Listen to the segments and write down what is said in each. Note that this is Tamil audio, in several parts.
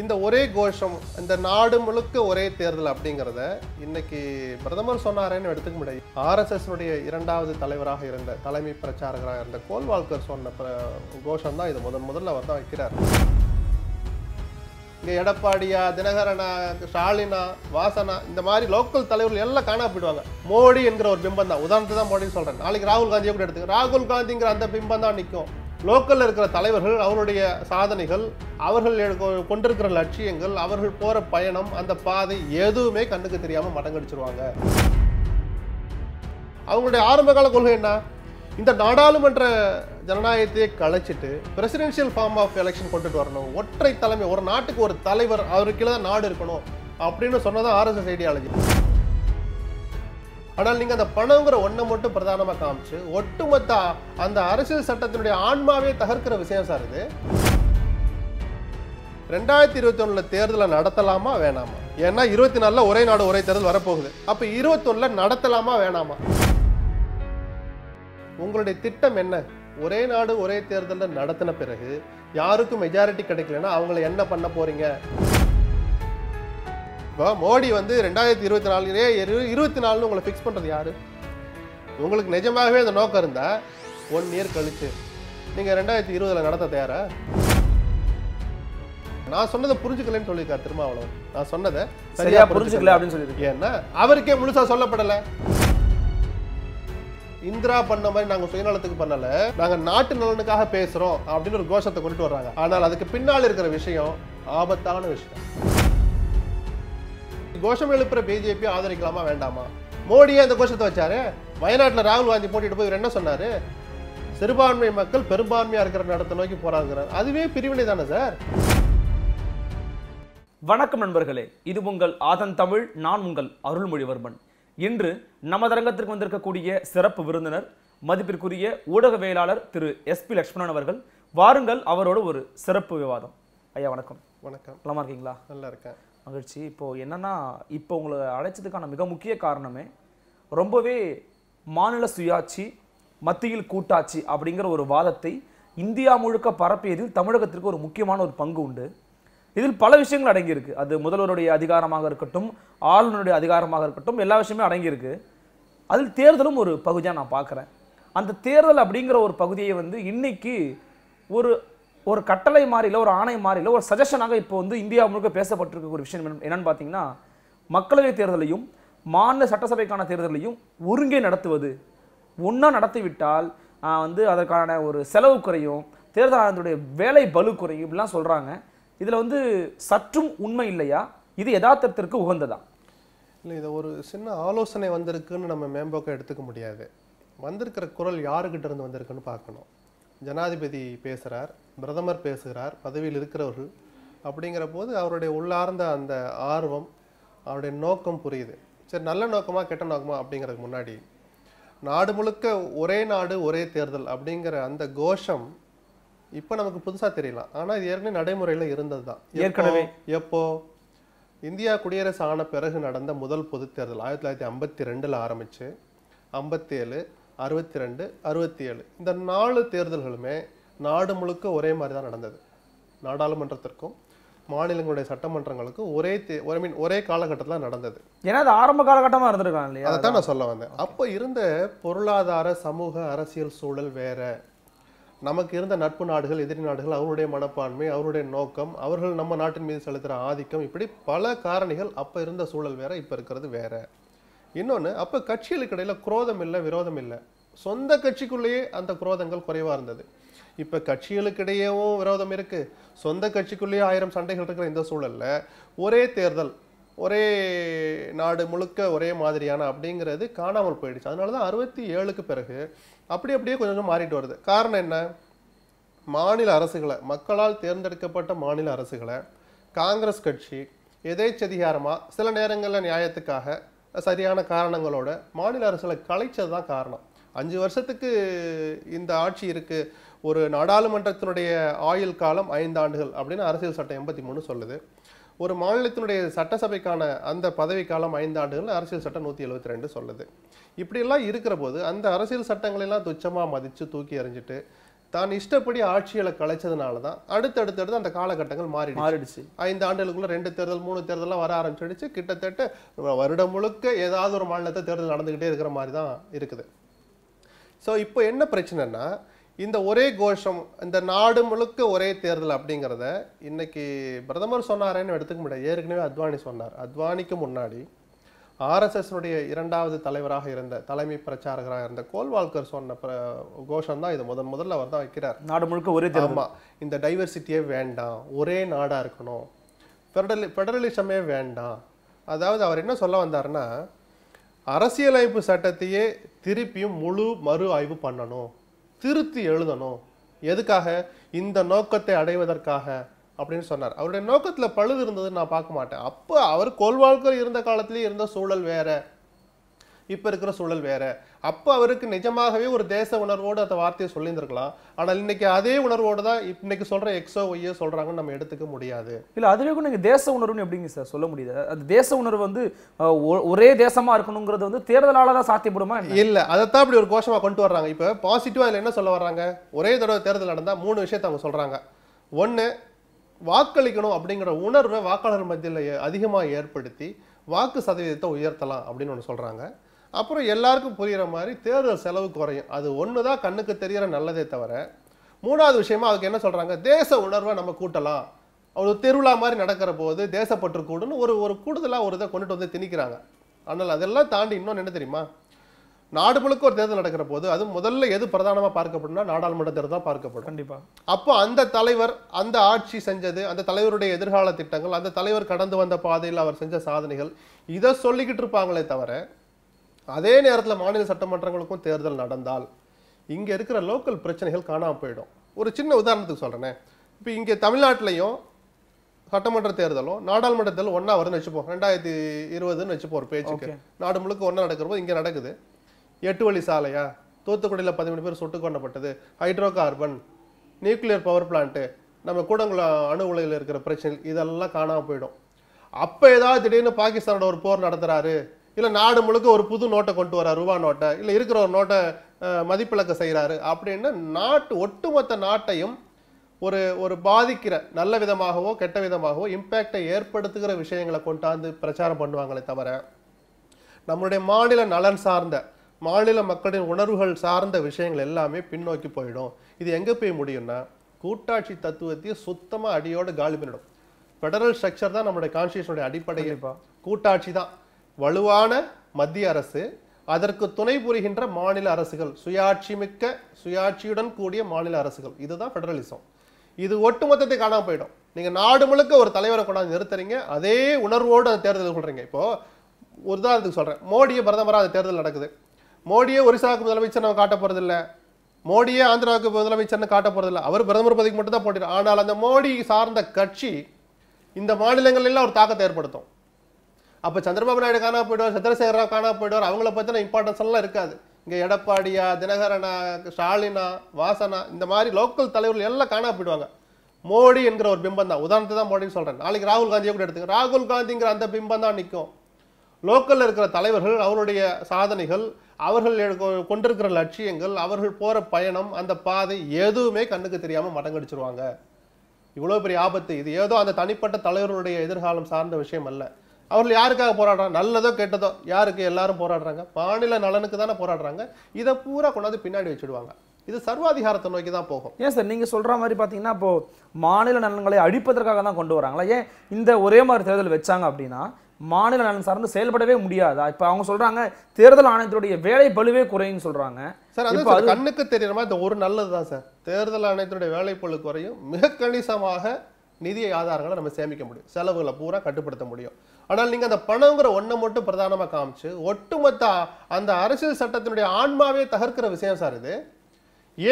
இந்த ஒரே கோஷம் இந்த நாடு முழுக்க ஒரே தேர்தல் அப்படிங்கிறத இன்னைக்கு பிரதமர் சொன்னாரேன்னு எடுத்துக்க முடியாது ஆர்எஸ்எஸ்னுடைய இரண்டாவது தலைவராக இருந்த தலைமை பிரச்சாரகராக இருந்த கோல்வால்கர் சொன்ன கோஷம் தான் இது முதன் முதல்ல அவர் தான் வைக்கிறார் இங்கே எடப்பாடியா தினகரனா ஸ்டாலினா வாசனா இந்த மாதிரி லோக்கல் தலைவர்கள் எல்லாம் காணா போயிடுவாங்க மோடி என்கிற ஒரு பிம்பம் தான் உதாரணத்தை தான் மோடின்னு சொல்கிறேன் நாளைக்கு ராகுல் காந்தியை கூட எடுத்துக்க ராகுல் காந்திங்கிற அந்த பிம்பம் தான் நிற்கும் லோக்கலில் இருக்கிற தலைவர்கள் அவருடைய சாதனைகள் அவர்கள் கொண்டிருக்கிற லட்சியங்கள் அவர்கள் போகிற பயணம் அந்த பாதை எதுவுமே கண்ணுக்கு தெரியாமல் மடங்கடிச்சிருவாங்க அவங்களுடைய ஆரம்பகால கொள்கை என்ன இந்த நாடாளுமன்ற ஜனநாயகத்தையே கலைச்சிட்டு பிரசிடென்ஷியல் ஃபார்ம் ஆஃப் எலெக்ஷன் கொண்டுட்டு வரணும் ஒற்றை தலைமை ஒரு நாட்டுக்கு ஒரு தலைவர் அவருக்கு தான் நாடு இருக்கணும் அப்படின்னு சொன்னதான் ஆர்எஸ்எஸ் ஐடியாலஜி ஆனால் நீங்கள் அந்த பணங்கிற ஒன்றை மட்டும் பிரதானமாக காமிச்சு ஒட்டுமொத்த அந்த அரசியல் சட்டத்தினுடைய ஆன்மாவே தகர்க்கிற விஷயம் சார் இது ரெண்டாயிரத்தி இருபத்தி ஒன்றில் தேர்தலை நடத்தலாமா வேணாமா ஏன்னா இருபத்தி நாலில் ஒரே நாடு ஒரே தேர்தல் வரப்போகுது அப்போ இருபத்தொன்னில் நடத்தலாமா வேணாமா உங்களுடைய திட்டம் என்ன ஒரே நாடு ஒரே தேர்தலில் நடத்தின பிறகு யாருக்கும் மெஜாரிட்டி கிடைக்கலன்னா அவங்கள என்ன பண்ண போறீங்க இப்போ மோடி வந்து ரெண்டாயிரத்தி இருபத்தி நாலுலே இருபத்தி நாலுன்னு உங்களை ஃபிக்ஸ் பண்ணுறது யாரு உங்களுக்கு நிஜமாகவே அந்த நோக்கம் இருந்தால் ஒன் இயர் கழிச்சு நீங்க ரெண்டாயிரத்தி இருபதுல நடத்த தயாரா நான் சொன்னதை புரிஞ்சுக்கலன்னு சொல்லியிருக்காரு அவ்வளவு நான் சொன்னதை சரியா புரிஞ்சுக்கல அப்படின்னு சொல்லியிருக்கேன் ஏன்னா அவருக்கே முழுசா சொல்லப்படலை இந்திரா பண்ண மாதிரி நாங்க சுயநலத்துக்கு பண்ணல நாங்க நாட்டு நலனுக்காக பேசுறோம் அப்படின்னு ஒரு கோஷத்தை கொண்டுட்டு வர்றாங்க ஆனால் அதுக்கு பின்னால் இருக்கிற விஷயம் ஆபத்தான விஷயம் கோஷம் எழுப்புற பிஜேபி ஆதரிக்கலாமா வேண்டாமா மோடியே அந்த கோஷத்தை வச்சாரு வயநாட்டில் ராகுல் காந்தி போட்டிட்டு போய் என்ன சொன்னாரு சிறுபான்மை மக்கள் பெரும்பான்மையா இருக்கிற நடத்த நோக்கி போறாங்கிறார் அதுவே பிரிவினை தானே சார் வணக்கம் நண்பர்களே இது உங்கள் ஆதன் தமிழ் நான் உங்கள் அருள்மொழிவர்மன் இன்று நமது அரங்கத்திற்கு வந்திருக்கக்கூடிய சிறப்பு விருந்தினர் மதிப்பிற்குரிய ஊடகவியலாளர் திரு எஸ் பி லட்சுமணன் அவர்கள் வாருங்கள் அவரோட ஒரு சிறப்பு விவாதம் ஐயா வணக்கம் வணக்கம் நல்லா இருக்கீங்களா நல்லா இருக்கேன் மகிழ்ச்சி இப்போது என்னென்னா இப்போ உங்களை அழைச்சதுக்கான மிக முக்கிய காரணமே ரொம்பவே மாநில சுயாட்சி மத்தியில் கூட்டாட்சி அப்படிங்கிற ஒரு வாதத்தை இந்தியா முழுக்க பரப்பியதில் தமிழகத்திற்கு ஒரு முக்கியமான ஒரு பங்கு உண்டு இதில் பல விஷயங்கள் அடங்கியிருக்கு அது முதல்வருடைய அதிகாரமாக இருக்கட்டும் ஆளுநருடைய அதிகாரமாக இருக்கட்டும் எல்லா விஷயமே அடங்கியிருக்கு அதில் தேர்தலும் ஒரு பகுதியாக நான் பார்க்குறேன் அந்த தேர்தல் அப்படிங்கிற ஒரு பகுதியை வந்து இன்னைக்கு ஒரு ஒரு கட்டளை மாறியில் ஒரு ஆணை மாறியில் ஒரு சஜஷனாக இப்போ வந்து இந்தியா முழுக்க பேசப்பட்டிருக்க ஒரு விஷயம் என்னென்னு பார்த்தீங்கன்னா மக்களவை தேர்தலையும் மாநில சட்டசபைக்கான தேர்தலையும் ஒருங்கே நடத்துவது ஒன்றா நடத்திவிட்டால் வந்து அதற்கான ஒரு செலவு குறையும் தேர்தல் ஆணையத்துடைய வேலை பலு குறையும் இப்படிலாம் சொல்கிறாங்க இதில் வந்து சற்றும் உண்மை இல்லையா இது யதார்த்தத்திற்கு உகந்ததா இல்லை இதை ஒரு சின்ன ஆலோசனை வந்திருக்குன்னு நம்ம மேம்போக்கம் எடுத்துக்க முடியாது வந்திருக்கிற குரல் யாருக்கிட்ட இருந்து வந்திருக்குன்னு பார்க்கணும் ஜனாதிபதி பேசுகிறார் பிரதமர் பேசுகிறார் பதவியில் இருக்கிறவர்கள் அப்படிங்கிற போது அவருடைய உள்ளார்ந்த அந்த ஆர்வம் அவருடைய நோக்கம் புரியுது சரி நல்ல நோக்கமா கெட்ட நோக்கமா அப்படிங்கிறதுக்கு முன்னாடி நாடு முழுக்க ஒரே நாடு ஒரே தேர்தல் அப்படிங்கிற அந்த கோஷம் இப்போ நமக்கு புதுசாக தெரியலாம் ஆனால் இது ஏற்கனவே நடைமுறையில் இருந்தது தான் ஏற்கனவே எப்போ இந்தியா குடியரசு ஆன பிறகு நடந்த முதல் பொது தேர்தல் ஆயிரத்தி தொள்ளாயிரத்தி ஐம்பத்தி ரெண்டில் ஆரம்பித்து ஐம்பத்தேழு அறுபத்தி ரெண்டு அறுபத்தி ஏழு இந்த நாலு தேர்தல்களுமே நாடு முழுக்க ஒரே மாதிரி தான் நடந்தது நாடாளுமன்றத்திற்கும் மாநிலங்களுடைய சட்டமன்றங்களுக்கும் ஒரே ஐ மீன் ஒரே காலகட்டத்தில் நடந்தது ஏன்னா அது ஆரம்ப காலகட்டமாக இருந்திருக்காங்க இல்லையா அதை தான் நான் சொல்ல வந்தேன் அப்போ இருந்த பொருளாதார சமூக அரசியல் சூழல் வேற நமக்கு இருந்த நட்பு நாடுகள் எதிரி நாடுகள் அவருடைய மனப்பான்மை அவருடைய நோக்கம் அவர்கள் நம்ம நாட்டின் மீது செலுத்துகிற ஆதிக்கம் இப்படி பல காரணிகள் அப்போ இருந்த சூழல் வேற இப்போ இருக்கிறது வேற இன்னொன்று அப்போ கட்சிகளுக்கு இடையில் குரோதம் இல்லை விரோதம் இல்லை சொந்த கட்சிக்குள்ளேயே அந்த குரோதங்கள் குறைவாக இருந்தது இப்போ கட்சிகளுக்கிடையேவும் விரோதம் இருக்குது சொந்த கட்சிக்குள்ளேயே ஆயிரம் சண்டைகள் இருக்கிற இந்த சூழலில் ஒரே தேர்தல் ஒரே நாடு முழுக்க ஒரே மாதிரியான அப்படிங்கிறது காணாமல் போயிடுச்சு அதனால தான் அறுபத்தி ஏழுக்கு பிறகு அப்படி அப்படியே கொஞ்சம் கொஞ்சம் மாறிட்டு வருது காரணம் என்ன மாநில அரசுகளை மக்களால் தேர்ந்தெடுக்கப்பட்ட மாநில அரசுகளை காங்கிரஸ் கட்சி எதேச்சதிகாரமாக சில நேரங்களில் நியாயத்துக்காக சரியான காரணங்களோட மாநில அரசுகளை கலைச்சது தான் காரணம் அஞ்சு வருஷத்துக்கு இந்த ஆட்சி இருக்குது ஒரு நாடாளுமன்றத்தினுடைய ஆயுள் காலம் ஐந்து ஆண்டுகள் அப்படின்னு அரசியல் சட்டம் எண்பத்தி மூணு சொல்லுது ஒரு மாநிலத்தினுடைய சட்டசபைக்கான அந்த பதவிக்காலம் ஐந்து ஆண்டுகள் அரசியல் சட்டம் நூற்றி எழுபத்தி ரெண்டு சொல்லுது இப்படியெல்லாம் இருக்கிற போது அந்த அரசியல் சட்டங்களெல்லாம் துச்சமாக மதித்து தூக்கி எறிஞ்சிட்டு தான் இஷ்டப்படி ஆட்சியில் கலைச்சதுனால தான் அடுத்தடுத்தடுத்து அந்த காலகட்டங்கள் மாறி மாறிடுச்சு ஐந்து ஆண்டுகளுக்குள்ள ரெண்டு தேர்தல் மூணு தேர்தலாம் வர ஆரம்பிச்சிடுச்சு கிட்டத்தட்ட வருடம் முழுக்க ஏதாவது ஒரு மாநிலத்தை தேர்தல் நடந்துக்கிட்டே இருக்கிற மாதிரி தான் இருக்குது ஸோ இப்போ என்ன பிரச்சனைனா இந்த ஒரே கோஷம் இந்த நாடு முழுக்க ஒரே தேர்தல் அப்படிங்கிறத இன்னைக்கு பிரதமர் சொன்னாரேன்னு எடுத்துக்க முடியாது ஏற்கனவே அத்வானி சொன்னார் அத்வானிக்கு முன்னாடி ஆர்எஸ்எஸ்னுடைய இரண்டாவது தலைவராக இருந்த தலைமை பிரச்சாரகராக இருந்த கோல்வால்கர் சொன்ன கோஷம் தான் இது முதன் முதல்ல அவர் தான் வைக்கிறார் நாடு முழுக்க ஒரே ஆமாம் இந்த டைவர்சிட்டியே வேண்டாம் ஒரே நாடாக இருக்கணும் ஃபெடரலி ஃபெடரலிசமே வேண்டாம் அதாவது அவர் என்ன சொல்ல வந்தார்னா அரசியலமைப்பு சட்டத்தையே திருப்பியும் முழு மறு ஆய்வு பண்ணணும் திருத்தி எழுதணும் எதுக்காக இந்த நோக்கத்தை அடைவதற்காக அப்படின்னு சொன்னார் அவருடைய நோக்கத்தில் பழுது இருந்தது நான் பார்க்க மாட்டேன் அப்போ அவர் கொள்வாழ்க்கர் இருந்த காலத்திலேயே இருந்த சூழல் வேற இப்போ இருக்கிற சூழல் வேறு அப்போ அவருக்கு நிஜமாகவே ஒரு தேச உணர்வோடு அந்த வார்த்தையை சொல்லியிருந்திருக்கலாம் ஆனால் இன்றைக்கி அதே உணர்வோடு தான் இன்றைக்கி சொல்கிற எக்ஸோ ஒய்யோ சொல்கிறாங்கன்னு நம்ம எடுத்துக்க முடியாது இல்லை அதுவே கூட நீங்கள் தேச உணர்வுன்னு எப்படிங்க சார் சொல்ல முடியாது அது தேச உணர்வு வந்து ஒரே தேசமாக இருக்கணுங்கிறது வந்து தேர்தலால் தான் சாத்தியப்படுமா இல்லை அதைத்தான் அப்படி ஒரு கோஷமாக கொண்டு வர்றாங்க இப்போ பாசிட்டிவாக இல்லை என்ன சொல்ல வர்றாங்க ஒரே தடவை தேர்தல் நடந்தால் மூணு விஷயத்தை அவங்க சொல்கிறாங்க ஒன்று வாக்களிக்கணும் அப்படிங்கிற உணர்வை வாக்காளர் மத்தியில் அதிகமாக ஏற்படுத்தி வாக்கு சதவீதத்தை உயர்த்தலாம் அப்படின்னு ஒன்று சொல்கிறாங்க அப்புறம் எல்லாருக்கும் புரிகிற மாதிரி தேர்தல் செலவு குறையும் அது ஒன்று தான் கண்ணுக்கு தெரிகிற நல்லதே தவிர மூணாவது விஷயமா அதுக்கு என்ன சொல்கிறாங்க தேச உணர்வை நம்ம கூட்டலாம் ஒரு திருவிழா மாதிரி நடக்கிற போது தேசப்பற்று கூடுன்னு ஒரு ஒரு கூடுதலாக ஒரு இதை கொண்டுட்டு வந்து திணிக்கிறாங்க ஆனால் அதெல்லாம் தாண்டி இன்னொன்று என்ன தெரியுமா நாடு முழுக்க ஒரு தேர்தல் நடக்கிற போது அது முதல்ல எது பிரதானமாக பார்க்கப்படும்னா நாடாளுமன்ற தேர்தல் தான் பார்க்கப்படும் கண்டிப்பாக அப்போ அந்த தலைவர் அந்த ஆட்சி செஞ்சது அந்த தலைவருடைய எதிர்கால திட்டங்கள் அந்த தலைவர் கடந்து வந்த பாதையில் அவர் செஞ்ச சாதனைகள் இதை சொல்லிக்கிட்டு இருப்பாங்களே தவிர அதே நேரத்தில் மாநில சட்டமன்றங்களுக்கும் தேர்தல் நடந்தால் இங்கே இருக்கிற லோக்கல் பிரச்சனைகள் காணாமல் போயிடும் ஒரு சின்ன உதாரணத்துக்கு சொல்கிறேன்னே இப்போ இங்கே தமிழ்நாட்டிலையும் சட்டமன்ற தேர்தலும் நாடாளுமன்ற தேர்தல் ஒன்றா வரும்னு வச்சுப்போம் ரெண்டாயிரத்தி இருபதுன்னு வச்சுப்போம் ஒரு பேச்சுக்கு நாடு முழுக்க ஒன்றா நடக்கிறப்போ இங்கே நடக்குது எட்டு வழி சாலையா தூத்துக்குடியில் பதிமூணு பேர் சுட்டுக் கொண்டப்பட்டது hydro carbon nuclear power plant நம்ம கூடங்குளம் அணு உலையில் இருக்கிற பிரச்சனை இதெல்லாம் காணாமல் போயிடும் அப்போ ஏதாவது திடீர்னு பாகிஸ்தானோட ஒரு போர் நடத்துகிறாரு இல்லை நாடு முழுக்க ஒரு புது நோட்டை கொண்டு வரார் ரூபா நோட்டை இல்லை இருக்கிற ஒரு நோட்டை மதிப்பிழக்க செய்கிறாரு அப்படின்னு நாட்டு ஒட்டுமொத்த நாட்டையும் ஒரு ஒரு பாதிக்கிற நல்ல விதமாகவோ கெட்ட விதமாகவோ இம்பேக்டை ஏற்படுத்துகிற விஷயங்களை கொண்டாந்து பிரச்சாரம் பண்ணுவாங்களே தவிர நம்மளுடைய மாநில நலன் சார்ந்த மாநில மக்களின் உணர்வுகள் சார்ந்த விஷயங்கள் எல்லாமே பின்னோக்கி போயிடும் இது எங்கே போய் முடியும்னா கூட்டாட்சி தத்துவத்தையே சுத்தமாக அடியோடு காலி பண்ணிடும் ஃபெடரல் ஸ்ட்ரக்சர் தான் நம்மளுடைய கான்ஸ்டியூஷனுடைய அடிப்படையில் கூட்டாட்சி தான் வலுவான மத்திய அரசு அதற்கு துணை புரிகின்ற மாநில அரசுகள் சுயாட்சி மிக்க சுயாட்சியுடன் கூடிய மாநில அரசுகள் இதுதான் ஃபெடரலிசம் இது ஒட்டுமொத்தத்தை காணாமல் போயிடும் நீங்கள் நாடு முழுக்க ஒரு தலைவரை கொண்டாந்து நிறுத்துறீங்க அதே உணர்வோடு அந்த தேர்தல் கொள்றீங்க இப்போது ஒரு உதாரணத்துக்கு சொல்கிறேன் மோடியை பிரதமராக அந்த தேர்தல் நடக்குது மோடியை ஒரிசாவுக்கு முதலமைச்சர் நம்ம காட்ட போகிறதில்ல மோடியே ஆந்திராவுக்கு முதலமைச்சர்னு காட்ட போகிறதில்ல அவர் பிரதமர் பதவிக்கு மட்டும் தான் போட்டிடுறார் ஆனால் அந்த மோடி சார்ந்த கட்சி இந்த மாநிலங்களில் ஒரு தாக்கத்தை ஏற்படுத்தும் அப்போ சந்திரபாபு நாயுடு காணா போயிடுவார் சந்திரசேகரராவ் ராவ் காணா போயிடுவார் அவங்கள பற்றின இம்பார்ட்டன்ஸ் எல்லாம் இருக்காது இங்கே எடப்பாடியா தினகரனா ஸ்டாலினா வாசனா இந்த மாதிரி லோக்கல் தலைவர்கள் எல்லாம் காணா போயிடுவாங்க மோடி என்கிற ஒரு பிம்பம் தான் உதாரணத்தை தான் மோடின்னு சொல்கிறேன் நாளைக்கு ராகுல் காந்தியை கூட எடுத்துக்க ராகுல் காந்திங்கிற அந்த பிம்பம் தான் நிற்கும் லோக்கலில் இருக்கிற தலைவர்கள் அவருடைய சாதனைகள் அவர்கள் கொண்டிருக்கிற லட்சியங்கள் அவர்கள் போகிற பயணம் அந்த பாதை எதுவுமே கண்ணுக்கு தெரியாமல் மடங்கடிச்சிருவாங்க இவ்வளோ பெரிய ஆபத்து இது ஏதோ அந்த தனிப்பட்ட தலைவர்களுடைய எதிர்காலம் சார்ந்த விஷயம் இல்லை அவர்கள் யாருக்காக போராடுறாங்க நல்லதோ கெட்டதோ யாருக்கு எல்லாரும் போராடுறாங்க மாநில நலனுக்கு தானே போராடுறாங்க இதை பூரா கொண்டாந்து பின்னாடி வச்சுடுவாங்க இது சர்வாதிகாரத்தை நோக்கி தான் போகும் ஏன் சார் நீங்கள் சொல்கிற மாதிரி பார்த்தீங்கன்னா இப்போது மாநில நலன்களை அழிப்பதற்காக தான் கொண்டு வராங்களா ஏன் இந்த ஒரே மாதிரி தேர்தல் வச்சாங்க அப்படின்னா மாநில நலன் சார்ந்து செயல்படவே முடியாதா இப்போ அவங்க சொல்கிறாங்க தேர்தல் ஆணையத்துடைய வேலை பழுவே குறையும் சொல்கிறாங்க சார் அது கண்ணுக்கு தெரியுற மாதிரி இந்த ஒரு நல்லது தான் சார் தேர்தல் ஆணையத்துடைய வேலை பழு குறையும் மிக கணிசமாக நிதி ஆதாரங்களை நம்ம சேமிக்க முடியும் செலவுகளை பூரா கட்டுப்படுத்த முடியும் ஆனால் நீங்கள் அந்த பணங்கிற ஒன்றை மட்டும் பிரதானமாக காமிச்சு ஒட்டுமொத்த அந்த அரசியல் சட்டத்தினுடைய ஆன்மாவே தகர்க்கிற விஷயம் சார் இது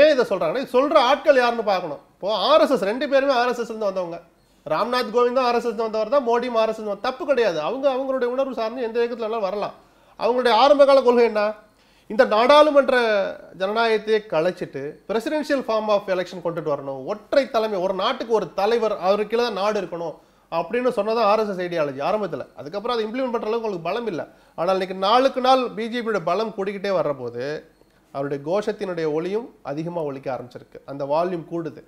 ஏன் இதை சொல்கிறாங்கன்னா சொல்கிற ஆட்கள் யாருன்னு பார்க்கணும் இப்போது ஆர்எஸ்எஸ் ரெண்டு பேருமே ஆர்எஸ்எஸ்லேருந்து வந்தவங்க ராம்நாத் கோவிந்தும் ஆர்எஸ்எஸ் வந்தவர் தான் மோடியும் ஆர்எஸ்எஸ் தப்பு கிடையாது அவங்க அவங்களுடைய உணர்வு சார்ந்து எந்த இயக்கத்துலலாம் வரலாம் அவங்களுடைய ஆரம்பகால கொள்கை என்ன இந்த நாடாளுமன்ற ஜனநாயகத்தையே கழிச்சிட்டு பிரசிடென்ஷியல் ஃபார்ம் ஆஃப் எலெக்ஷன் கொண்டுட்டு வரணும் ஒற்றை தலைமை ஒரு நாட்டுக்கு ஒரு தலைவர் அவருக்கு தான் நாடு இருக்கணும் அப்படின்னு சொன்னதான் ஆர்எஸ்எஸ் ஐடியாலஜி ஆரம்பத்தில் அதுக்கப்புறம் அதை இம்ப்ளிமெண்ட் பண்ணுற அளவுக்கு உங்களுக்கு பலம் இல்லை ஆனால் இன்றைக்கி நாளுக்கு நாள் பிஜேபியோட பலம் கூடிக்கிட்டே வர்றபோது அவருடைய கோஷத்தினுடைய ஒளியும் அதிகமாக ஒழிக்க ஆரம்பிச்சிருக்கு அந்த வால்யூம் கூடுது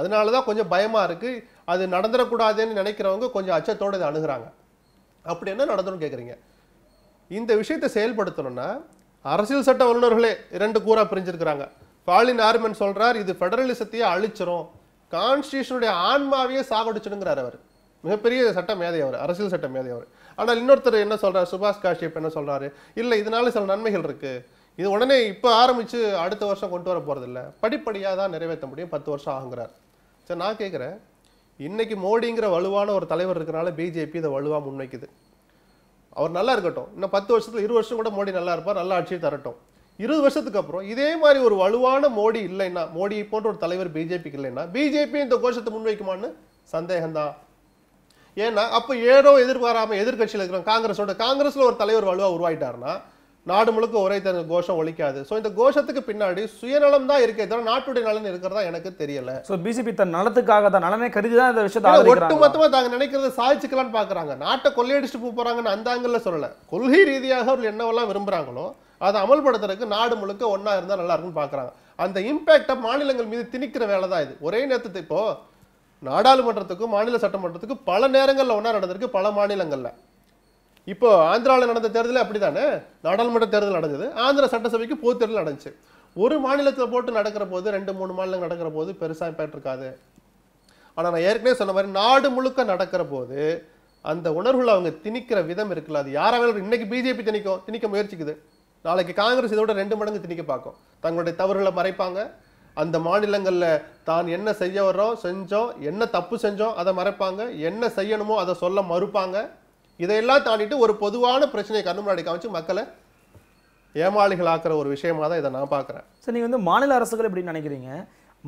அதனால தான் கொஞ்சம் பயமாக இருக்குது அது நடந்துடக்கூடாதுன்னு நினைக்கிறவங்க கொஞ்சம் அச்சத்தோடு இதை அணுகிறாங்க அப்படி என்ன நடந்தோன்னு கேட்குறீங்க இந்த விஷயத்தை செயல்படுத்தணும்னா அரசியல் சட்ட வல்லுநர்களே இரண்டு கூறாக பிரிஞ்சிருக்கிறாங்க ஃபாலின் ஆர்மன் சொல்கிறார் இது ஃபெடரலிசத்தையே அழிச்சிரும் கான்ஸ்டியூஷனுடைய ஆன்மாவையே சாகடிச்சிடுங்கிறார் அவர் மிகப்பெரிய சட்ட மேதை அவர் அரசியல் சட்ட மேதை அவர் ஆனால் இன்னொருத்தர் என்ன சொல்கிறார் சுபாஷ் காஷ்யப் என்ன சொல்கிறாரு இல்லை இதனால சில நன்மைகள் இருக்குது இது உடனே இப்போ ஆரம்பித்து அடுத்த வருஷம் கொண்டு வர போகிறதில்ல படிப்படியாக தான் நிறைவேற்ற முடியும் பத்து வருஷம் ஆகுங்கிறார் சரி நான் கேட்குறேன் இன்றைக்கி மோடிங்கிற வலுவான ஒரு தலைவர் இருக்கிறனால பிஜேபி இதை வலுவாக முன்வைக்குது அவர் நல்லா இருக்கட்டும் இன்னும் பத்து வருஷத்தில் இரு வருஷம் கூட மோடி நல்லா இருப்பார் நல்லா ஆட்சியை தரட்டும் இருபது வருஷத்துக்கு அப்புறம் இதே மாதிரி ஒரு வலுவான மோடி இல்லைன்னா மோடி போன்ற ஒரு தலைவர் பிஜேபிக்கு இல்லைன்னா பிஜேபி இந்த கோஷத்தை முன்வைக்குமான்னு சந்தேகம்தான் ஏன்னா அப்போ ஏதோ எதிர்பாராமல் எதிர்கட்சியில் இருக்கிற காங்கிரஸோட காங்கிரஸில் ஒரு தலைவர் வலுவாக உருவாயிட்டாருன்னா நாடு முழுக்க ஒரே தனி கோஷம் ஒழிக்காது ஸோ இந்த கோஷத்துக்கு பின்னாடி சுயநலம் தான் இருக்கே தவிர நாட்டுடைய நலன் இருக்கிறதா எனக்கு தெரியல ஸோ பிஜேபி தன் நலத்துக்காக தான் நலனை கருதி தான் இந்த விஷயத்தை மொத்தமாக தாங்க நினைக்கிறத சாதிச்சுக்கலான்னு பார்க்குறாங்க நாட்டை கொள்ளையடிச்சுட்டு போகிறாங்கன்னு அந்த ஆங்கிளில் சொல்லலை கொள்கை ரீதியாக அவர்கள் என்னவெல்லாம் விரும்புகிறாங்களோ அதை அமல்படுத்துறதுக்கு நாடு முழுக்க ஒன்றா இருந்தால் நல்லா இருக்கும்னு பார்க்குறாங்க அந்த இம்பேக்டை மாநிலங்கள் மீது திணிக்கிற வேலை தான் இது ஒரே நேரத்துக்கு இப்போது நாடாளுமன்றத்துக்கும் மாநில சட்டமன்றத்துக்கும் பல நேரங்களில் ஒன்றா நடந்திருக்கு பல மாநிலங்களில் இப்போ ஆந்திராவில் நடந்த தேர்தல் அப்படி தானே நாடாளுமன்ற தேர்தல் நடந்தது ஆந்திர சட்டசபைக்கு பொது தேர்தல் நடந்துச்சு ஒரு மாநிலத்தில் போட்டு நடக்கிற போது ரெண்டு மூணு மாநிலம் நடக்கிற போது பெருசாக இம்பேக்ட் இருக்காது ஆனால் நான் ஏற்கனவே சொன்ன மாதிரி நாடு முழுக்க நடக்கிற போது அந்த உணர்வுகள் அவங்க திணிக்கிற விதம் இருக்குல்ல அது யாராவது இன்னைக்கு பிஜேபி திணிக்கும் திணிக்க முயற்சிக்குது நாளைக்கு காங்கிரஸ் இதோட ரெண்டு மடங்கு திணிக்க பார்க்கும் தங்களுடைய தவறுகளை மறைப்பாங்க அந்த மாநிலங்களில் தான் என்ன செய்ய வர்றோம் செஞ்சோம் என்ன தப்பு செஞ்சோம் அதை மறைப்பாங்க என்ன செய்யணுமோ அதை சொல்ல மறுப்பாங்க இதையெல்லாம் தாண்டிட்டு ஒரு பொதுவான பிரச்சனையை கண்ணு முன்னாடி காமிச்சு மக்களை ஏமாளிகளாக்குற ஒரு விஷயமா தான் இதை நான் பார்க்குறேன் சரி நீங்கள் வந்து மாநில அரசுகள் எப்படி நினைக்கிறீங்க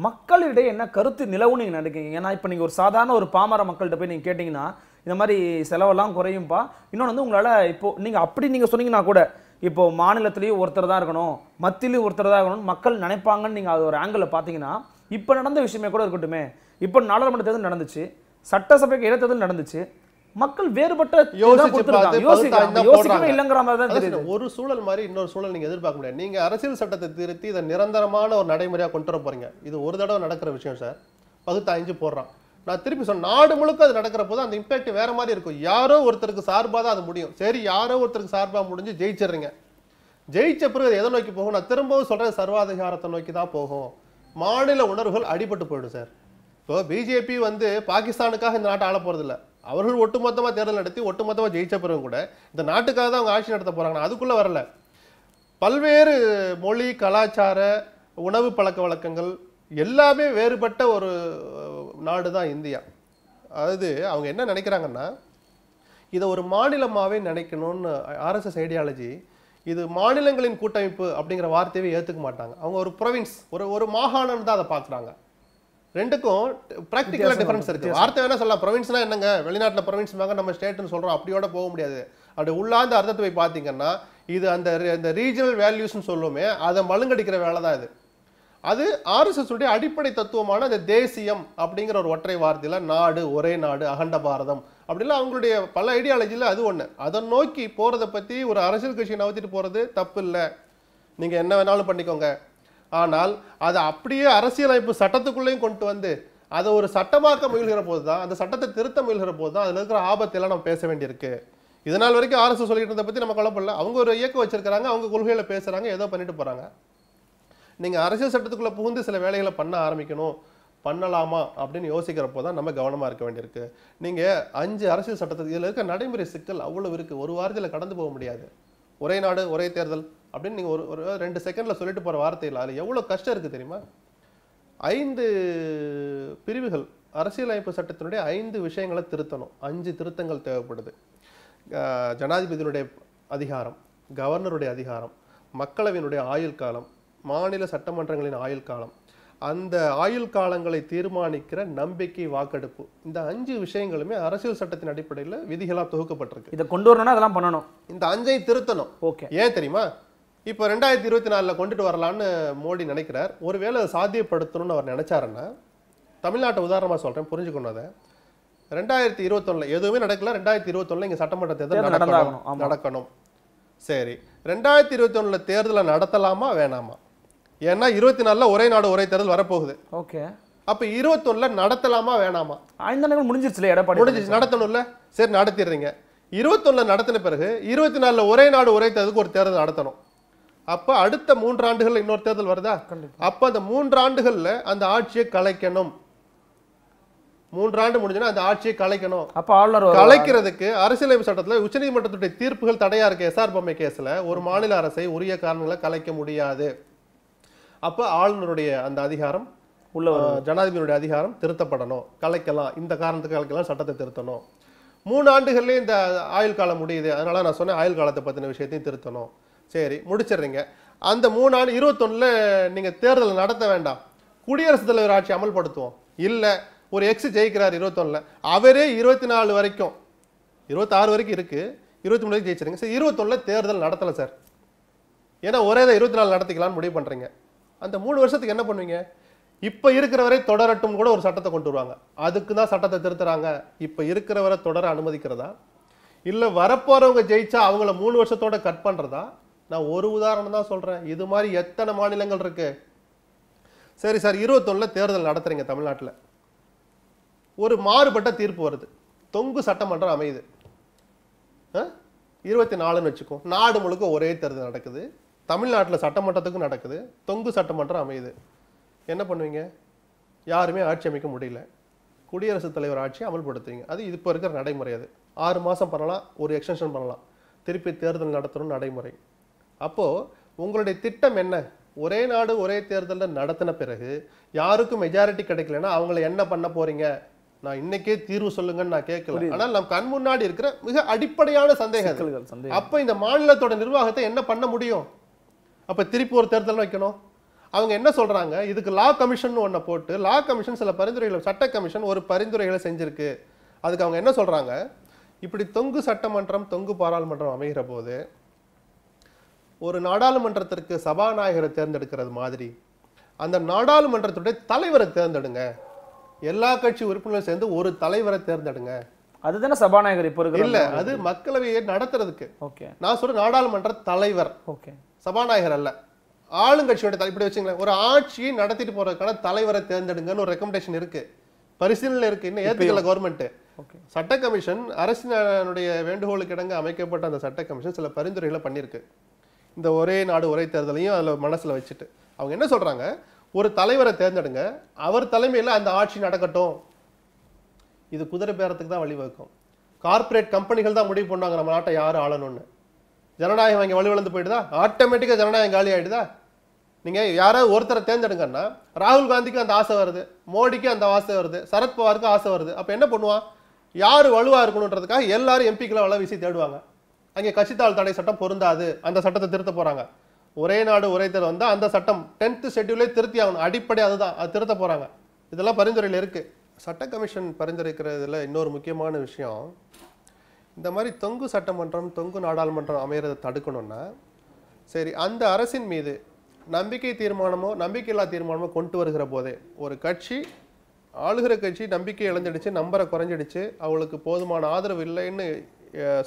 மக்களிடையே என்ன கருத்து நிலவும் நீங்கள் நினைக்கிறீங்க ஏன்னா இப்போ நீங்கள் ஒரு சாதாரண ஒரு பாமர மக்கள்கிட்ட போய் நீங்கள் கேட்டிங்கன்னா இந்த மாதிரி செலவெல்லாம் குறையும்பா இன்னொன்று வந்து உங்களால் இப்போது நீங்கள் அப்படி நீங்கள் சொன்னீங்கன்னா கூட இப்போ மாநிலத்திலையும் ஒருத்தர் தான் இருக்கணும் மத்தியிலையும் ஒருத்தர் தான் இருக்கணும் மக்கள் நினைப்பாங்கன்னு நீங்கள் அது ஒரு ஆங்கிளில் பார்த்தீங்கன்னா இப்போ நடந்த விஷயமே கூட இருக்கட்டுமே இப்போ நாடாளுமன்ற தேர்தல் நடந்துச்சு சட்டசபைக்கு இடைத்தேர்தல் நடந்துச்சு மக்கள் வேறுபட்ட யோசிக்கவே இல்லைங்கிற மாதிரி தான் தெரியுது ஒரு சூழல் மாதிரி இன்னொரு சூழல் நீங்க எதிர்பார்க்க முடியாது நீங்க அரசியல் சட்டத்தை திருத்தி இதை நிரந்தரமான ஒரு நடைமுறையா கொண்டு வர போறீங்க இது ஒரு தடவை நடக்கிற விஷயம் சார் பகுத்து அஞ்சு போடுறான் நான் திருப்பி சொன்ன நாடு முழுக்க அது நடக்கிற போது அந்த இம்பேக்ட் வேற மாதிரி இருக்கும் யாரோ ஒருத்தருக்கு சார்பாக தான் அது முடியும் சரி யாரோ ஒருத்தருக்கு சார்பாக முடிஞ்சு ஜெயிச்சிடுறீங்க ஜெயிச்ச பிறகு எதை நோக்கி போகும் நான் திரும்பவும் சொல்கிறேன் சர்வாதிகாரத்தை நோக்கி தான் போகும் மாநில உணர்வுகள் அடிபட்டு போயிடும் சார் இப்போ பிஜேபி வந்து பாகிஸ்தானுக்காக இந்த நாட்டை ஆள போகிறதில்ல அவர்கள் ஒட்டுமொத்தமாக தேர்தல் நடத்தி ஒட்டுமொத்தமாக ஜெயிச்ச பிறகு கூட இந்த நாட்டுக்காக தான் அவங்க ஆட்சி நடத்த போகிறாங்க அதுக்குள்ளே வரல பல்வேறு மொழி கலாச்சார உணவு பழக்க வழக்கங்கள் எல்லாமே வேறுபட்ட ஒரு நாடு தான் இந்தியா அதாவது அவங்க என்ன நினைக்கிறாங்கன்னா இதை ஒரு மாநிலமாகவே நினைக்கணும்னு ஆர்எஸ்எஸ் ஐடியாலஜி இது மாநிலங்களின் கூட்டமைப்பு அப்படிங்கிற வார்த்தையவே ஏற்றுக்க மாட்டாங்க அவங்க ஒரு ப்ரொவின்ஸ் ஒரு ஒரு மாகாணம் தான் அதை பார்க்குறாங்க ரெண்டுக்கும் ப்ராக்டிக்கலாக டிஃப்ரென்ஸ் இருக்குது வார்த்தை வேணால் சொல்லலாம் ப்ரொவின்ஸ்னால் என்னங்க வெளிநாட்டில் ப்ரொவின்ஸ் வாங்க நம்ம ஸ்டேட்னு சொல்கிறோம் அப்படியோட போக முடியாது அப்படி உள்ளாந்த அர்த்தத்தை போய் பார்த்தீங்கன்னா இது அந்த அந்த ரீஜனல் வேல்யூஸ்னு சொல்லுவோமே அதை மழுங்கடிக்கிற வேலை தான் இது அது ஆர்எஸ்எஸ்டைய அடிப்படை தத்துவமான அந்த தேசியம் அப்படிங்கிற ஒரு ஒற்றை வார்த்தையில் நாடு ஒரே நாடு அகண்ட பாரதம் அப்படிலாம் அவங்களுடைய பல ஐடியாலஜியில் அது ஒன்று அதை நோக்கி போகிறத பற்றி ஒரு அரசியல் கட்சியை நவத்திட்டு போகிறது தப்பு இல்லை நீங்கள் என்ன வேணாலும் பண்ணிக்கோங்க ஆனால் அதை அப்படியே அரசியலமைப்பு சட்டத்துக்குள்ளேயும் கொண்டு வந்து அதை ஒரு சட்டமாக்க முயல்கிற போது தான் அந்த சட்டத்தை திருத்த முயல்கிற போது தான் அதில் இருக்கிற ஆபத்தெல்லாம் நம்ம பேச வேண்டியிருக்கு இதனால் வரைக்கும் ஆர்எஸ்எஸ் சொல்லிட்டு இருந்த பற்றி நம்ம கொலப்படல அவங்க ஒரு இயக்கம் வச்சிருக்கிறாங்க அவங்க கொள்கையில் பேசுகிறாங்க ஏதோ பண்ணிட்டு போகிறாங்க நீங்கள் அரசியல் சட்டத்துக்குள்ளே புகுந்து சில வேலைகளை பண்ண ஆரம்பிக்கணும் பண்ணலாமா அப்படின்னு யோசிக்கிறப்போ தான் நம்ம கவனமாக இருக்க வேண்டியிருக்கு நீங்கள் அஞ்சு அரசியல் சட்டத்துக்கு இதில் இருக்க நடைமுறை சிக்கல் அவ்வளோ இருக்குது ஒரு வாரத்தில் கடந்து போக முடியாது ஒரே நாடு ஒரே தேர்தல் அப்படின்னு நீங்கள் ஒரு ஒரு ரெண்டு செகண்டில் சொல்லிட்டு போகிற வார்த்தையில் அதில் எவ்வளோ கஷ்டம் இருக்குது தெரியுமா ஐந்து பிரிவுகள் அரசியலமைப்பு சட்டத்தினுடைய ஐந்து விஷயங்களை திருத்தணும் அஞ்சு திருத்தங்கள் தேவைப்படுது ஜனாதிபதியினுடைய அதிகாரம் கவர்னருடைய அதிகாரம் மக்களவையினுடைய ஆயுள் காலம் மாநில சட்டமன்றங்களின் ஆயுள் காலம் அந்த ஆயுள் காலங்களை தீர்மானிக்கிற நம்பிக்கை வாக்கெடுப்பு இந்த அஞ்சு விஷயங்களுமே அரசியல் சட்டத்தின் அடிப்படையில் விதிகளாக தொகுக்கப்பட்டிருக்கு இதை கொண்டு வரணும்னா அதெல்லாம் பண்ணணும் இந்த அஞ்சை திருத்தணும் ஓகே ஏன் தெரியுமா இப்போ ரெண்டாயிரத்தி இருபத்தி நாலில் கொண்டுட்டு வரலான்னு மோடி நினைக்கிறார் ஒருவேளை சாத்தியப்படுத்தணும்னு அவர் நினைச்சாருன்னா தமிழ்நாட்டை உதாரணமாக சொல்கிறேன் புரிஞ்சுக்கணும் அதை ரெண்டாயிரத்தி இருபத்தொன்னில் எதுவுமே நடக்கல ரெண்டாயிரத்தி இருபத்தொன்னில் இங்கே சட்டமன்ற தேர்தல் நடக்கணும் நடக்கணும் சரி ரெண்டாயிரத்தி இருபத்தி ஒன்றில் தேர்தலை நடத்தலாமா வேணாமா ஏன்னா இருபத்தி நாலில் ஒரே நாடு ஒரே தேர்தல் வரப்போகுது ஓகே அப்போ இருபத்தொன்னுல நடத்தலாமா வேணாமா ஐந்து நாட்கள் முடிஞ்சிருச்சுல எடப்பாடி முடிஞ்சிச்சு நடத்தணும்ல சரி நடத்திடுறீங்க இருபத்தொன்னில் நடத்தின பிறகு இருபத்தி நாலில் ஒரே நாடு ஒரே தேர்தலுக்கு ஒரு தேர்தல் நடத்தணும் அப்ப அடுத்த மூன்றாண்டுகள் இன்னொரு தேர்தல் வருதா அப்போ அந்த மூன்றாண்டுகளில் அந்த ஆட்சியை கலைக்கணும் மூன்றாண்டு முடிஞ்சுன்னா அந்த ஆட்சியை கலைக்கணும் அப்போ ஆளுநர் கலைக்கிறதுக்கு அரசியலமைப்பு சட்டத்தில் உச்சநீதிமன்றத்துடைய தீர்ப்புகள் தடையா இருக்கு எஸ்ஆர் பொம்மை கேஸ்ல ஒரு மாநில அரசை உரிய காரணங்களை கலைக்க முடியாது அப்போ ஆளுநருடைய அந்த அதிகாரம் உள்ள ஜனாதிபதியுடைய அதிகாரம் திருத்தப்படணும் கலைக்கலாம் இந்த காரணத்துக்கு கலைக்கலாம் சட்டத்தை திருத்தணும் மூணு ஆண்டுகள்லேயும் இந்த ஆயுள் காலம் முடியுது அதனால் நான் சொன்னேன் ஆயுள் காலத்தை பற்றின விஷயத்தையும் திருத்தணும் சரி முடிச்சிடுறீங்க அந்த மூணு ஆண்டு இருபத்தொன்னில் நீங்கள் தேர்தல் நடத்த வேண்டாம் குடியரசுத் தலைவர் ஆட்சி அமல்படுத்துவோம் இல்லை ஒரு எக்ஸ் ஜெயிக்கிறார் இருபத்தொன்னில் அவரே இருபத்தி நாலு வரைக்கும் இருபத்தாறு வரைக்கும் இருக்குது இருபத்தி மூணு வரைக்கும் ஜெயிச்சிருங்க சார் இருபத்தொன்னில் தேர்தல் நடத்தலை சார் ஏன்னா ஒரே தான் இருபத்தி நாலு நடத்திக்கலாம்னு முடிவு பண்ணுறீங்க அந்த மூணு வருஷத்துக்கு என்ன பண்ணுவீங்க இப்போ இருக்கிறவரை தொடரட்டும் கூட ஒரு சட்டத்தை கொண்டு வருவாங்க அதுக்கு தான் சட்டத்தை திருத்துறாங்க இப்போ இருக்கிறவரை தொடர அனுமதிக்கிறதா இல்லை வரப்போகிறவங்க ஜெயிச்சா அவங்கள மூணு வருஷத்தோட கட் பண்ணுறதா நான் ஒரு உதாரணம் தான் சொல்கிறேன் இது மாதிரி எத்தனை மாநிலங்கள் இருக்குது சரி சார் இருபத்தொன்னில் தேர்தல் நடத்துகிறீங்க தமிழ்நாட்டில் ஒரு மாறுபட்ட தீர்ப்பு வருது தொங்கு சட்டமன்றம் அமையுது இருபத்தி நாலுன்னு வச்சுக்கோ நாடு முழுக்க ஒரே தேர்தல் நடக்குது தமிழ்நாட்டில் சட்டமன்றத்துக்கும் நடக்குது தொங்கு சட்டமன்றம் அமையுது என்ன பண்ணுவீங்க யாருமே ஆட்சி அமைக்க முடியல குடியரசுத் தலைவர் ஆட்சி அமல்படுத்துவீங்க அது இப்போ இருக்கிற நடைமுறை அது ஆறு மாதம் பண்ணலாம் ஒரு எக்ஸ்டென்ஷன் பண்ணலாம் திருப்பி தேர்தல் நடத்தணும் நடைமுறை அப்போது உங்களுடைய திட்டம் என்ன ஒரே நாடு ஒரே தேர்தலில் நடத்தின பிறகு யாருக்கும் மெஜாரிட்டி கிடைக்கலன்னா அவங்கள என்ன பண்ண போகிறீங்க நான் இன்னைக்கே தீர்வு சொல்லுங்கன்னு நான் கேட்கல ஆனால் நம் கண் முன்னாடி இருக்கிற மிக அடிப்படையான சந்தேகங்கள் அப்போ இந்த மாநிலத்தோட நிர்வாகத்தை என்ன பண்ண முடியும் அப்போ திருப்பி ஒரு தேர்தல் வைக்கணும் அவங்க என்ன சொல்கிறாங்க இதுக்கு லா கமிஷன் ஒன்றை போட்டு லா கமிஷன் சில பரிந்துரைகளை சட்ட கமிஷன் ஒரு பரிந்துரைகளை செஞ்சுருக்கு அதுக்கு அவங்க என்ன சொல்கிறாங்க இப்படி தொங்கு சட்டமன்றம் தொங்கு பாராளுமன்றம் அமைகிற போது ஒரு நாடாளுமன்றத்திற்கு சபாநாயகரை தேர்ந்தெடுக்கிறது மாதிரி அந்த நாடாளுமன்றத்துடைய தலைவரை தேர்ந்தெடுங்க எல்லா கட்சி உறுப்பினர்கள் சேர்ந்து ஒரு தலைவரை தேர்ந்தெடுங்க அதுதானே சபாநாயகர் இப்போ இருக்கு இல்லை அது மக்களவையை நடத்துறதுக்கு ஓகே நான் சொல்கிறேன் நாடாளுமன்ற தலைவர் ஓகே சபாநாயகர் அல்ல ஆளுங்கட்சியோட இப்படி வச்சுங்களேன் ஒரு ஆட்சியை நடத்திட்டு போறதுக்கான தலைவரை தேர்ந்தெடுங்கன்னு ஒரு ரெக்கமெண்டேஷன் இருக்கு பரிசீலனை இருக்கு இன்னும் ஏற்றுக்கல கவர்மெண்ட் சட்ட கமிஷன் அரசினுடைய வேண்டுகோளுக்கு இடங்க அமைக்கப்பட்ட அந்த சட்ட கமிஷன் சில பரிந்துரைகளை பண்ணியிருக்கு இந்த ஒரே நாடு ஒரே தேர்தலையும் அதில் மனசில் வச்சுட்டு அவங்க என்ன சொல்கிறாங்க ஒரு தலைவரை தேர்ந்தெடுங்க அவர் தலைமையில் அந்த ஆட்சி நடக்கட்டும் இது குதிரை பேரத்துக்கு தான் வழிவகுக்கும் கார்ப்பரேட் கம்பெனிகள் தான் முடிவு பண்ணுவாங்க நம்ம நாட்டை யார் ஆளணும்னு ஜனநாயகம் இங்கே வலுவிழந்து போயிடுதா ஆட்டோமேட்டிக்காக ஜனநாயகம் காலி ஆகிடுதா நீங்கள் யாராவது ஒருத்தரை தேர்ந்தெடுங்கன்னா ராகுல் காந்திக்கு அந்த ஆசை வருது மோடிக்கு அந்த ஆசை வருது சரத்பவாருக்கு ஆசை வருது அப்போ என்ன பண்ணுவான் யார் வலுவாக இருக்கணுன்றதுக்காக எல்லாரும் எம்பிக்களை வள வீசி தேடுவாங்க அங்கே கட்சித்தாள் தடை சட்டம் பொருந்தாது அந்த சட்டத்தை திருத்த போகிறாங்க ஒரே நாடு ஒரே தேர்வு வந்தால் அந்த சட்டம் டென்த்து ஷெட்யூலே திருத்தி ஆகணும் அடிப்படை அதுதான் அது திருத்த போகிறாங்க இதெல்லாம் பரிந்துரையில் இருக்குது சட்ட கமிஷன் பரிந்துரைக்கிறதுல இன்னொரு முக்கியமான விஷயம் இந்த மாதிரி தொங்கு சட்டமன்றம் தொங்கு நாடாளுமன்றம் அமையிறதை தடுக்கணும்னா சரி அந்த அரசின் மீது நம்பிக்கை தீர்மானமோ நம்பிக்கையில்லா தீர்மானமோ கொண்டு வருகிற போதே ஒரு கட்சி ஆளுகிற கட்சி நம்பிக்கை இழந்துடுச்சு நம்பரை குறைஞ்சிடுச்சு அவளுக்கு போதுமான ஆதரவு இல்லைன்னு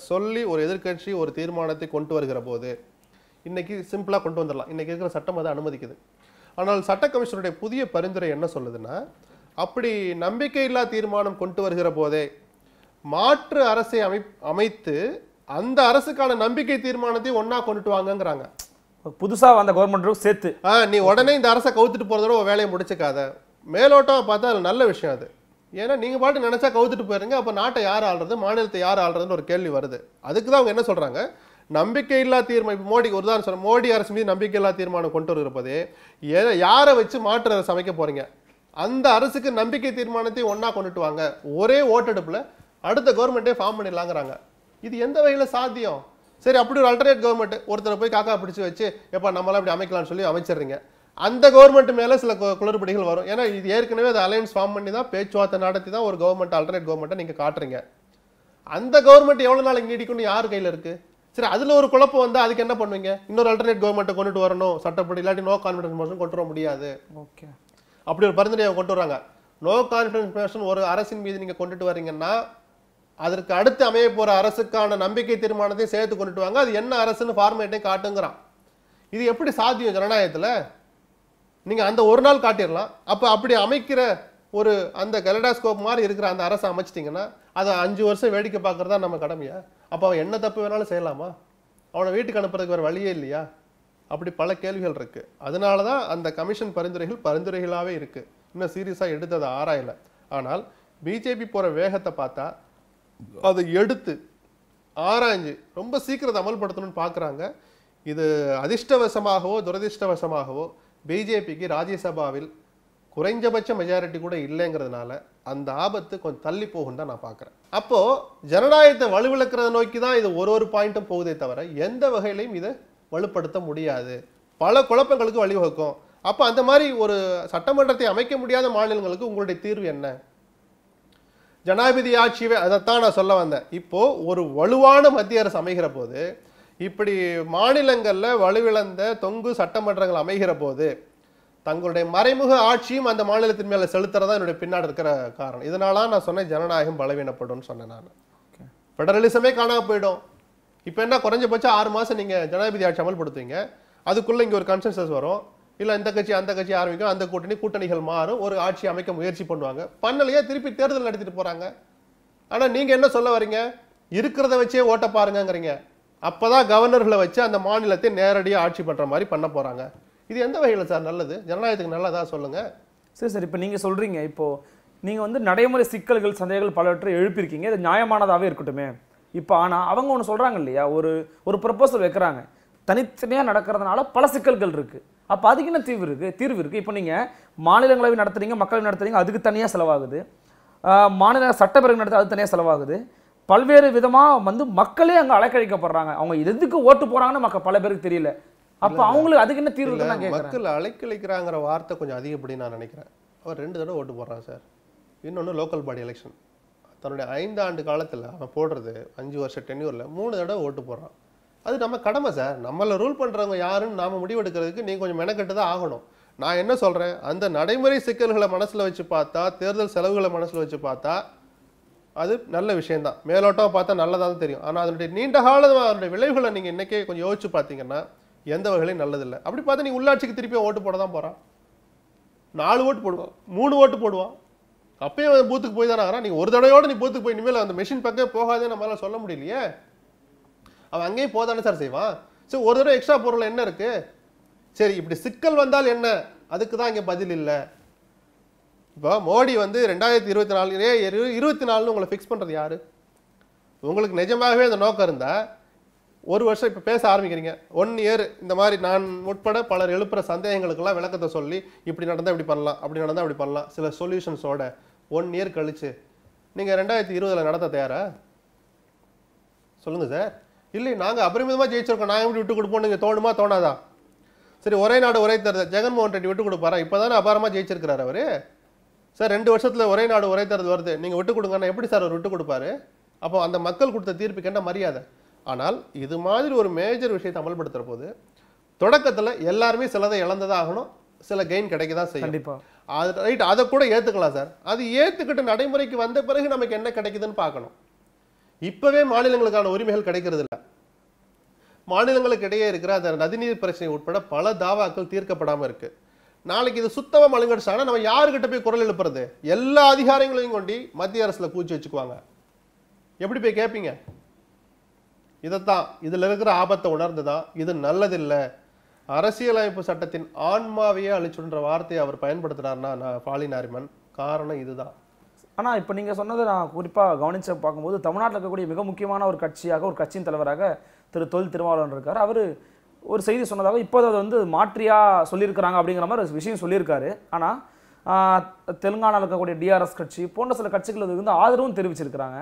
சொல்லி ஒரு எதிர்கட்சி ஒரு தீர்மானத்தை கொண்டு வருகிற போது இன்றைக்கி சிம்பிளாக கொண்டு வந்துடலாம் இன்றைக்கி இருக்கிற சட்டம் அதை அனுமதிக்குது ஆனால் சட்ட கமிஷனுடைய புதிய பரிந்துரை என்ன சொல்லுதுன்னா அப்படி நம்பிக்கையில்லா தீர்மானம் கொண்டு வருகிற போதே மாற்று அரசை அமை அமைத்து அந்த அரசுக்கான நம்பிக்கை தீர்மானத்தை ஒன்னா கொண்டுட்டு வாங்கங்கிறாங்க புதுசா வந்த கவர்மெண்ட்டும் சேர்த்து ஆ நீ உடனே இந்த அரசை கவுத்துட்டு போறதோட வேலையை முடிச்சுக்காத மேலோட்டம் பார்த்தா அது நல்ல விஷயம் அது ஏன்னா நீங்கள் பாட்டு நினச்சா கவுத்துட்டு போயிருங்க அப்போ நாட்டை யார் ஆள்றது மாநிலத்தை யார் ஆள்றதுன்னு ஒரு கேள்வி வருது அதுக்கு தான் அவங்க என்ன சொல்கிறாங்க இல்லா தீர்மானம் இப்போ மோடிக்கு ஒரு தான் மோடி அரசு மீது நம்பிக்கை இல்லா தீர்மானம் கொண்டு வருகிறப்பதே யாரை வச்சு மாற்று அரசு அமைக்க போகிறீங்க அந்த அரசுக்கு நம்பிக்கை தீர்மானத்தை ஒன்றா கொண்டுட்டு வாங்க ஒரே ஓட்டெடுப்பில் அடுத்த கவர்மெண்ட்டே ஃபார்ம் பண்ணிடலாங்கிறாங்க இது எந்த வகையில் சாத்தியம் சரி அப்படி ஒரு அல்டர்னேட் கவர்மெண்ட் ஒருத்தரை போய் காக்கா பிடிச்சி வச்சு எப்போ நம்மளாம் இப்படி அமைக்கலாம்னு சொல்லி அமைச்சிடுறீங்க அந்த கவர்மெண்ட் மேலே சில குளறுபடிகள் வரும் ஏன்னா இது ஏற்கனவே அது அலையன்ஸ் ஃபார்ம் பண்ணி தான் பேச்சுவார்த்தை நடத்தி தான் ஒரு கவர்மெண்ட் அல்டர்னேட் கவர்மெண்ட்டை நீங்கள் காட்டுறீங்க அந்த கவர்மெண்ட் எவ்வளோ நாளைக்கு நீடிக்கும்னு யார் கையில் இருக்குது சரி அதில் ஒரு குழப்பம் வந்து அதுக்கு என்ன பண்ணுவீங்க இன்னொரு அல்டர்னேட் கவர்மெண்ட்டை கொண்டுட்டு வரணும் சட்டப்படி இல்லாட்டி நோ கான்ஃபிடன்ஸ் மோஷன் கொண்டு வர முடியாது ஓகே அப்படி ஒரு பரிந்துரை கொண்டு வராங்க நோ கான்ஃபிடன்ஸ் மோஷன் ஒரு அரசின் மீது நீங்கள் கொண்டுட்டு வரீங்கன்னா அதற்கு அடுத்து அமைய போகிற அரசுக்கான நம்பிக்கை தீர்மானத்தையும் சேர்த்து கொண்டுட்டு வாங்க அது என்ன அரசுன்னு ஃபார்மேட்டையும் காட்டுங்கிறான் இது எப்படி சாத்தியம் ஜனநாயகத்தில் நீங்கள் அந்த ஒரு நாள் காட்டிடலாம் அப்போ அப்படி அமைக்கிற ஒரு அந்த கலடாஸ்கோப் மாதிரி இருக்கிற அந்த அரசை அமைச்சிட்டிங்கன்னா அதை அஞ்சு வருஷம் வேடிக்கை பார்க்குறதா நம்ம கடமையா அப்போ அவன் என்ன தப்பு வேணாலும் செய்யலாமா அவனை வீட்டுக்கு அனுப்புறதுக்கு வேறு வழியே இல்லையா அப்படி பல கேள்விகள் இருக்குது அதனால தான் அந்த கமிஷன் பரிந்துரைகள் பரிந்துரைகளாகவே இருக்குது இன்னும் சீரியஸாக எடுத்ததை ஆராயலை ஆனால் பிஜேபி போகிற வேகத்தை பார்த்தா அதை எடுத்து ஆராய்ஞ்சு ரொம்ப சீக்கிரத்தை அமல்படுத்தணும்னு பார்க்குறாங்க இது அதிர்ஷ்டவசமாகவோ துரதிர்ஷ்டவசமாகவோ பிஜேபிக்கு ராஜ்யசபாவில் குறைஞ்சபட்ச மெஜாரிட்டி கூட இல்லைங்கிறதுனால அந்த ஆபத்து கொஞ்சம் தள்ளி போகும் தான் நான் பார்க்குறேன் அப்போது ஜனநாயகத்தை வலுவிழக்கிறத நோக்கி தான் இது ஒரு ஒரு பாயிண்ட்டும் போகுதே தவிர எந்த வகையிலையும் இதை வலுப்படுத்த முடியாது பல குழப்பங்களுக்கு வழிவகுக்கும் அப்போ அந்த மாதிரி ஒரு சட்டமன்றத்தை அமைக்க முடியாத மாநிலங்களுக்கு உங்களுடைய தீர்வு என்ன ஜனாதிபதி ஆட்சியை அதைத்தான் நான் சொல்ல வந்தேன் இப்போது ஒரு வலுவான மத்திய அரசு அமைகிற போது இப்படி மாநிலங்களில் வலுவிழந்த தொங்கு சட்டமன்றங்கள் அமைகிற போது தங்களுடைய மறைமுக ஆட்சியும் அந்த மாநிலத்தின் மேலே செலுத்துறதா என்னுடைய பின்னாடி இருக்கிற காரணம் இதனால நான் சொன்னேன் ஜனநாயகம் பலவீனப்படும்னு சொன்னேன் நான் ஃபெடரலிசமே காணாமல் போயிடும் இப்போ என்ன குறைஞ்சபட்சம் ஆறு மாதம் நீங்கள் ஜனாதிபதி ஆட்சி அமல்படுத்துவீங்க அதுக்குள்ளே இங்கே ஒரு கன்சென்சஸ் வரும் இல்லை இந்த கட்சி அந்த கட்சி ஆரம்பிக்கும் அந்த கூட்டணி கூட்டணிகள் மாறும் ஒரு ஆட்சி அமைக்க முயற்சி பண்ணுவாங்க பண்ணலையே திருப்பி தேர்தல் நடத்திட்டு போகிறாங்க ஆனால் நீங்கள் என்ன சொல்ல வரீங்க இருக்கிறத வச்சே ஓட்ட பாருங்கங்கிறீங்க அப்போ தான் கவர்னர்களை வச்சு அந்த மாநிலத்தை நேரடியாக ஆட்சி பண்ணுற மாதிரி பண்ண போகிறாங்க இது எந்த வகையில் சார் நல்லது ஜனநாயகத்துக்கு நல்லதா சொல்லுங்கள் சரி சார் இப்போ நீங்கள் சொல்கிறீங்க இப்போது நீங்கள் வந்து நடைமுறை சிக்கல்கள் சந்தேகங்கள் பலவற்றை எழுப்பியிருக்கீங்க இது நியாயமானதாகவே இருக்கட்டுமே இப்போ ஆனால் அவங்க ஒன்று சொல்கிறாங்க இல்லையா ஒரு ஒரு ப்ரப்போசல் வைக்கிறாங்க தனித்தனியாக நடக்கிறதுனால பல சிக்கல்கள் இருக்குது அப்போ அதுக்கு என்ன தீர்வு இருக்குது தீர்வு இருக்குது இப்போ நீங்கள் மாநிலங்களவை நடத்துகிறீங்க மக்களவை நடத்துகிறீங்க அதுக்கு தனியாக செலவாகுது மாநில சட்டப்பேரவை நடத்த அது தனியாக செலவாகுது பல்வேறு விதமாக வந்து மக்களே அங்கே அலைக்கழிக்கப்படுறாங்க அவங்க எதுக்கு ஓட்டு போகிறாங்கன்னு மக்கள் பல பேருக்கு தெரியல அப்போ அவங்களுக்கு அதுக்கு என்ன தீர்வு நான் மக்கள் அலைக்கழிக்கிறாங்கிற வார்த்தை கொஞ்சம் அதிகப்படி நான் நினைக்கிறேன் அவர் ரெண்டு தடவை ஓட்டு போடுறான் சார் இன்னொன்று லோக்கல் பாடி எலெக்ஷன் தன்னுடைய ஐந்து ஆண்டு காலத்தில் அவன் போடுறது அஞ்சு வருஷம் டென்யூரில் மூணு தடவை ஓட்டு போடுறான் அது நம்ம கடமை சார் நம்மளை ரூல் பண்ணுறவங்க யாருன்னு நாம் முடிவெடுக்கிறதுக்கு நீங்கள் கொஞ்சம் மெனக்கெட்டு தான் ஆகணும் நான் என்ன சொல்கிறேன் அந்த நடைமுறை சிக்கல்களை மனசில் வச்சு பார்த்தா தேர்தல் செலவுகளை மனசில் வச்சு பார்த்தா அது நல்ல விஷயந்தான் மேலோட்டம் பார்த்தா நல்லதாக தான் தெரியும் ஆனால் அதனுடைய நீண்ட காலமாக அதனுடைய விளைவுகளை நீங்கள் இன்றைக்கே கொஞ்சம் யோசிச்சு பார்த்தீங்கன்னா எந்த வகையிலையும் நல்லதில்லை அப்படி பார்த்தா நீ உள்ளாட்சிக்கு திருப்பி ஓட்டு போட தான் போகிறான் நாலு ஓட்டு போடுவான் மூணு ஓட்டு போடுவான் அப்பயும் பூத்துக்கு போய் தானே ஆகிறான் நீங்கள் ஒரு தடவையோடு நீ பூத்துக்கு போய் இனிமேல் அந்த மிஷின் பக்கம் போகாதே நம்மளால் சொல்ல முடியலையே அவன் அங்கேயும் போதானே சார் செய்வான் சரி ஒரு தடவை எக்ஸ்ட்ரா பொருள் என்ன இருக்குது சரி இப்படி சிக்கல் வந்தால் என்ன அதுக்கு தான் இங்கே பதில் இல்லை இப்போ மோடி வந்து ரெண்டாயிரத்தி இருபத்தி நாலுலே இருபத்தி நாலுன்னு உங்களை ஃபிக்ஸ் பண்ணுறது யார் உங்களுக்கு நிஜமாகவே அந்த நோக்கம் இருந்தால் ஒரு வருஷம் இப்போ பேச ஆரம்பிக்கிறீங்க ஒன் இயர் இந்த மாதிரி நான் உட்பட பலர் எழுப்புகிற சந்தேகங்களுக்கெல்லாம் விளக்கத்தை சொல்லி இப்படி நடந்தால் இப்படி பண்ணலாம் அப்படி நடந்தால் அப்படி பண்ணலாம் சில சொல்யூஷன்ஸோட ஒன் இயர் கழித்து நீங்கள் ரெண்டாயிரத்தி இருபதில் நடத்த தயாரா சொல்லுங்கள் சார் இல்லை நாங்கள் அபரிமிதமாக ஜெயிச்சிருக்கோம் நாங்கள் எப்படி விட்டு கொடுப்போம் நீங்கள் தோணுமா தோணாதா சரி ஒரே நாடு ஒரே தேர்தல் ஜெகன்மோகன் ரெட்டி விட்டு கொடுப்பாரா இப்போ தானே அபாரமாக ஜெயிச்சிருக்கிறார் அவர் சார் ரெண்டு வருஷத்தில் ஒரே நாடு ஒரே தேர்தல் வருது நீங்கள் விட்டு கொடுங்கன்னா எப்படி சார் அவர் விட்டு கொடுப்பாரு அப்போ அந்த மக்கள் கொடுத்த தீர்ப்புக்கு என்ன மரியாதை ஆனால் இது மாதிரி ஒரு மேஜர் விஷயத்தை அமல்படுத்துகிற போது தொடக்கத்தில் எல்லாருமே சிலதை இழந்ததாகணும் சில கெயின் கிடைக்க தான் செய்யும் கண்டிப்பாக அது ரைட் அதை கூட ஏற்றுக்கலாம் சார் அது ஏற்றுக்கிட்டு நடைமுறைக்கு வந்த பிறகு நமக்கு என்ன கிடைக்குதுன்னு பார்க்கணும் இப்போவே மாநிலங்களுக்கான உரிமைகள் கிடைக்கிறது இல்லை மாநிலங்களுக்கு இடையே இருக்கிற அந்த நதிநீர் பிரச்சனை உட்பட பல தாவாக்கள் தீர்க்கப்படாமல் இருக்கு நாளைக்கு இது சுத்தமாக மழுங்கடிச்சாங்கன்னா நம்ம யாருக்கிட்ட போய் குரல் எழுப்புறது எல்லா அதிகாரங்களையும் கொண்டி மத்திய அரசில் கூச்சி வச்சுக்குவாங்க எப்படி போய் கேட்பீங்க இதைத்தான் இதில் இருக்கிற ஆபத்தை உணர்ந்து தான் இது நல்லதில்லை அரசியலமைப்பு சட்டத்தின் ஆன்மாவையே அழிச்சுன்ற வார்த்தையை அவர் பயன்படுத்துகிறாருன்னா நான் பாலினாரிமன் காரணம் இதுதான் ஆனால் இப்போ நீங்கள் சொன்னதை நான் குறிப்பாக கவனித்து பார்க்கும்போது தமிழ்நாட்டில் இருக்கக்கூடிய மிக முக்கியமான ஒரு கட்சியாக ஒரு கட்சியின் தலைவராக திரு தொல் திருமாவளவன் இருக்கார் அவர் ஒரு செய்தி சொன்னதாக இப்போது அதை வந்து மாற்றியாக சொல்லியிருக்கிறாங்க அப்படிங்கிற மாதிரி விஷயம் சொல்லியிருக்காரு ஆனால் தெலுங்கானாவில் இருக்கக்கூடிய டிஆர்எஸ் கட்சி போன்ற சில கட்சிகள் வந்து ஆதரவும் தெரிவிச்சிருக்கிறாங்க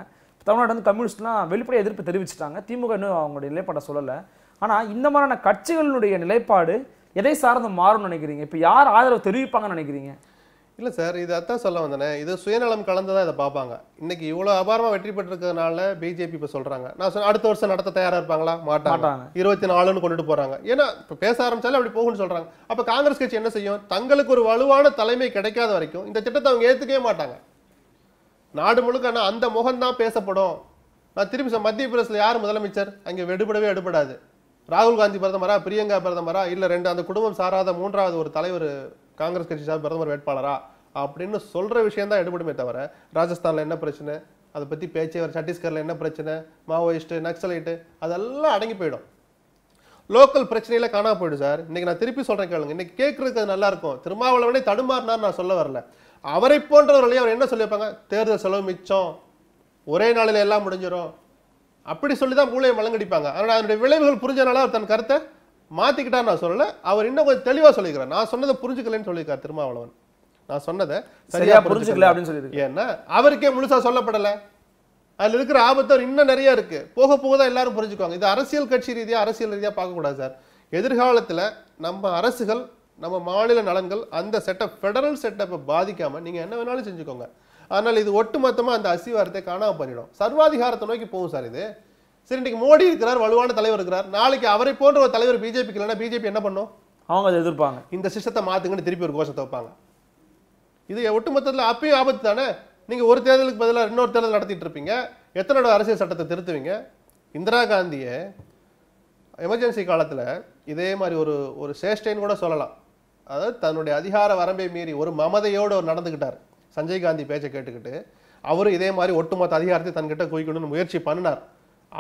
தமிழ்நாடு வந்து கம்யூனிஸ்ட்லாம் வெளிப்படைய எதிர்ப்பு தெரிவிச்சிட்டாங்க திமுக இன்னும் அவங்களுடைய நிலைப்பாட்டை சொல்லலை ஆனால் இந்த மாதிரியான கட்சிகளினுடைய நிலைப்பாடு எதை சார்ந்து மாறும்னு நினைக்கிறீங்க இப்போ யார் ஆதரவு தெரிவிப்பாங்கன்னு நினைக்கிறீங்க இல்லை சார் இது அதான் சொல்ல வந்தேனே இது சுயநலம் கலந்து தான் இதை பார்ப்பாங்க இன்னைக்கு இவ்வளோ அபாரமாக வெற்றி பெற்றிருக்கிறதுனால பிஜேபி இப்போ சொல்கிறாங்க நான் சொன்ன அடுத்த வருஷம் நடத்த தயாராக இருப்பாங்களா மாட்டாங்க இருபத்தி நாலுன்னு கொண்டுட்டு போகிறாங்க ஏன்னா இப்போ பேச ஆரம்பிச்சாலும் அப்படி போகும்னு சொல்கிறாங்க அப்போ காங்கிரஸ் கட்சி என்ன செய்யும் தங்களுக்கு ஒரு வலுவான தலைமை கிடைக்காத வரைக்கும் இந்த திட்டத்தை அவங்க ஏற்றுக்கவே மாட்டாங்க நாடு முழுக்க ஆனால் அந்த முகம்தான் பேசப்படும் நான் திருப்பி சார் மத்திய பிரதேசத்தில் யார் முதலமைச்சர் அங்கே வெடுபடவே எடுபடாது ராகுல் காந்தி பிரதமரா பிரியங்கா பிரதமரா இல்லை ரெண்டு அந்த குடும்பம் சாராத மூன்றாவது ஒரு தலைவர் காங்கிரஸ் கட்சி சார் பிரதமர் வேட்பாளரா அப்படின்னு சொல்கிற விஷயம் தான் எடுபடுமே தவிர ராஜஸ்தானில் என்ன பிரச்சனை அதை பற்றி பேச்சே வர சத்தீஸ்கரில் என்ன பிரச்சனை மாவோயிஸ்ட்டு நக்சலைட்டு அதெல்லாம் அடங்கி போயிடும் லோக்கல் பிரச்சனையில காணா போயிடும் சார் இன்றைக்கி நான் திருப்பி சொல்கிறேன் கேளுங்க இன்னைக்கு கேட்குறதுக்கு அது நல்லாயிருக்கும் திருமாவளவனே தடுமாறினார் நான் சொல்ல வரல அவரை போன்றவர்களையும் அவர் என்ன சொல்லியிருப்பாங்க தேர்தல் செலவு மிச்சம் ஒரே நாளில் எல்லாம் முடிஞ்சிடும் அப்படி சொல்லி தான் மூளையை வழங்கடிப்பாங்க ஆனால் அதனுடைய விளைவுகள் புரிஞ்சனால அவர் தன் கருத்தை மாற்றிக்கிட்டான்னு நான் சொல்லலை அவர் இன்னும் கொஞ்சம் தெளிவாக சொல்லிக்கிறார் நான் சொன்னதை புரிஞ்சுக்கலன்னு சொல்லியிருக்கார் திருமாவளவன் நான் சொன்னதை சரியா புரிஞ்சுக்கல அப்படின்னு சொல்லி ஏன்னா அவருக்கே முழுசா சொல்லப்படலை அதில் இருக்கிற ஆபத்து இன்னும் நிறைய இருக்கு போக போக தான் எல்லாரும் புரிஞ்சுக்குவாங்க இது அரசியல் கட்சி ரீதியாக அரசியல் பார்க்க பார்க்கக்கூடாது சார் எதிர்காலத்தில் நம்ம அரசுகள் நம்ம மாநில நலன்கள் அந்த செட்டப் ஃபெடரல் செட்டப்பை பாதிக்காம நீங்க என்ன வேணாலும் செஞ்சுக்கோங்க ஆனால் இது ஒட்டுமொத்தமா அந்த அசிவாரத்தை காணாம பண்ணிடும் சர்வாதிகாரத்தை நோக்கி போகும் சார் இது சரி இன்றைக்கு மோடி இருக்கிறார் வலுவான தலைவர் இருக்கிறார் நாளைக்கு அவரை போன்ற ஒரு தலைவர் பிஜேபிக்கு இல்லைன்னா பிஜேபி என்ன பண்ணும் அவங்க அதை எதிர்ப்பாங்க இந்த சிஸ்டத்தை மாற்றுங்கன்னு திருப்பி ஒரு கோஷத்தை வைப்பாங்க இது ஒட்டுமொத்தத்தில் அப்பயும் ஆபத்து தானே நீங்கள் ஒரு தேர்தலுக்கு பதிலாக இன்னொரு தேர்தல் நடத்திட்டு இருப்பீங்க எத்தனை அரசியல் சட்டத்தை திருத்துவீங்க இந்திரா காந்தியை எமர்ஜென்சி காலத்தில் இதே மாதிரி ஒரு ஒரு சேஷ்டைன்னு கூட சொல்லலாம் அதாவது தன்னுடைய அதிகார வரம்பை மீறி ஒரு மமதையோடு அவர் நடந்துக்கிட்டார் சஞ்சய் காந்தி பேச்சை கேட்டுக்கிட்டு அவர் இதே மாதிரி ஒட்டுமொத்த அதிகாரத்தை தன்கிட்ட குவிக்கணும்னு முயற்சி பண்ணினார்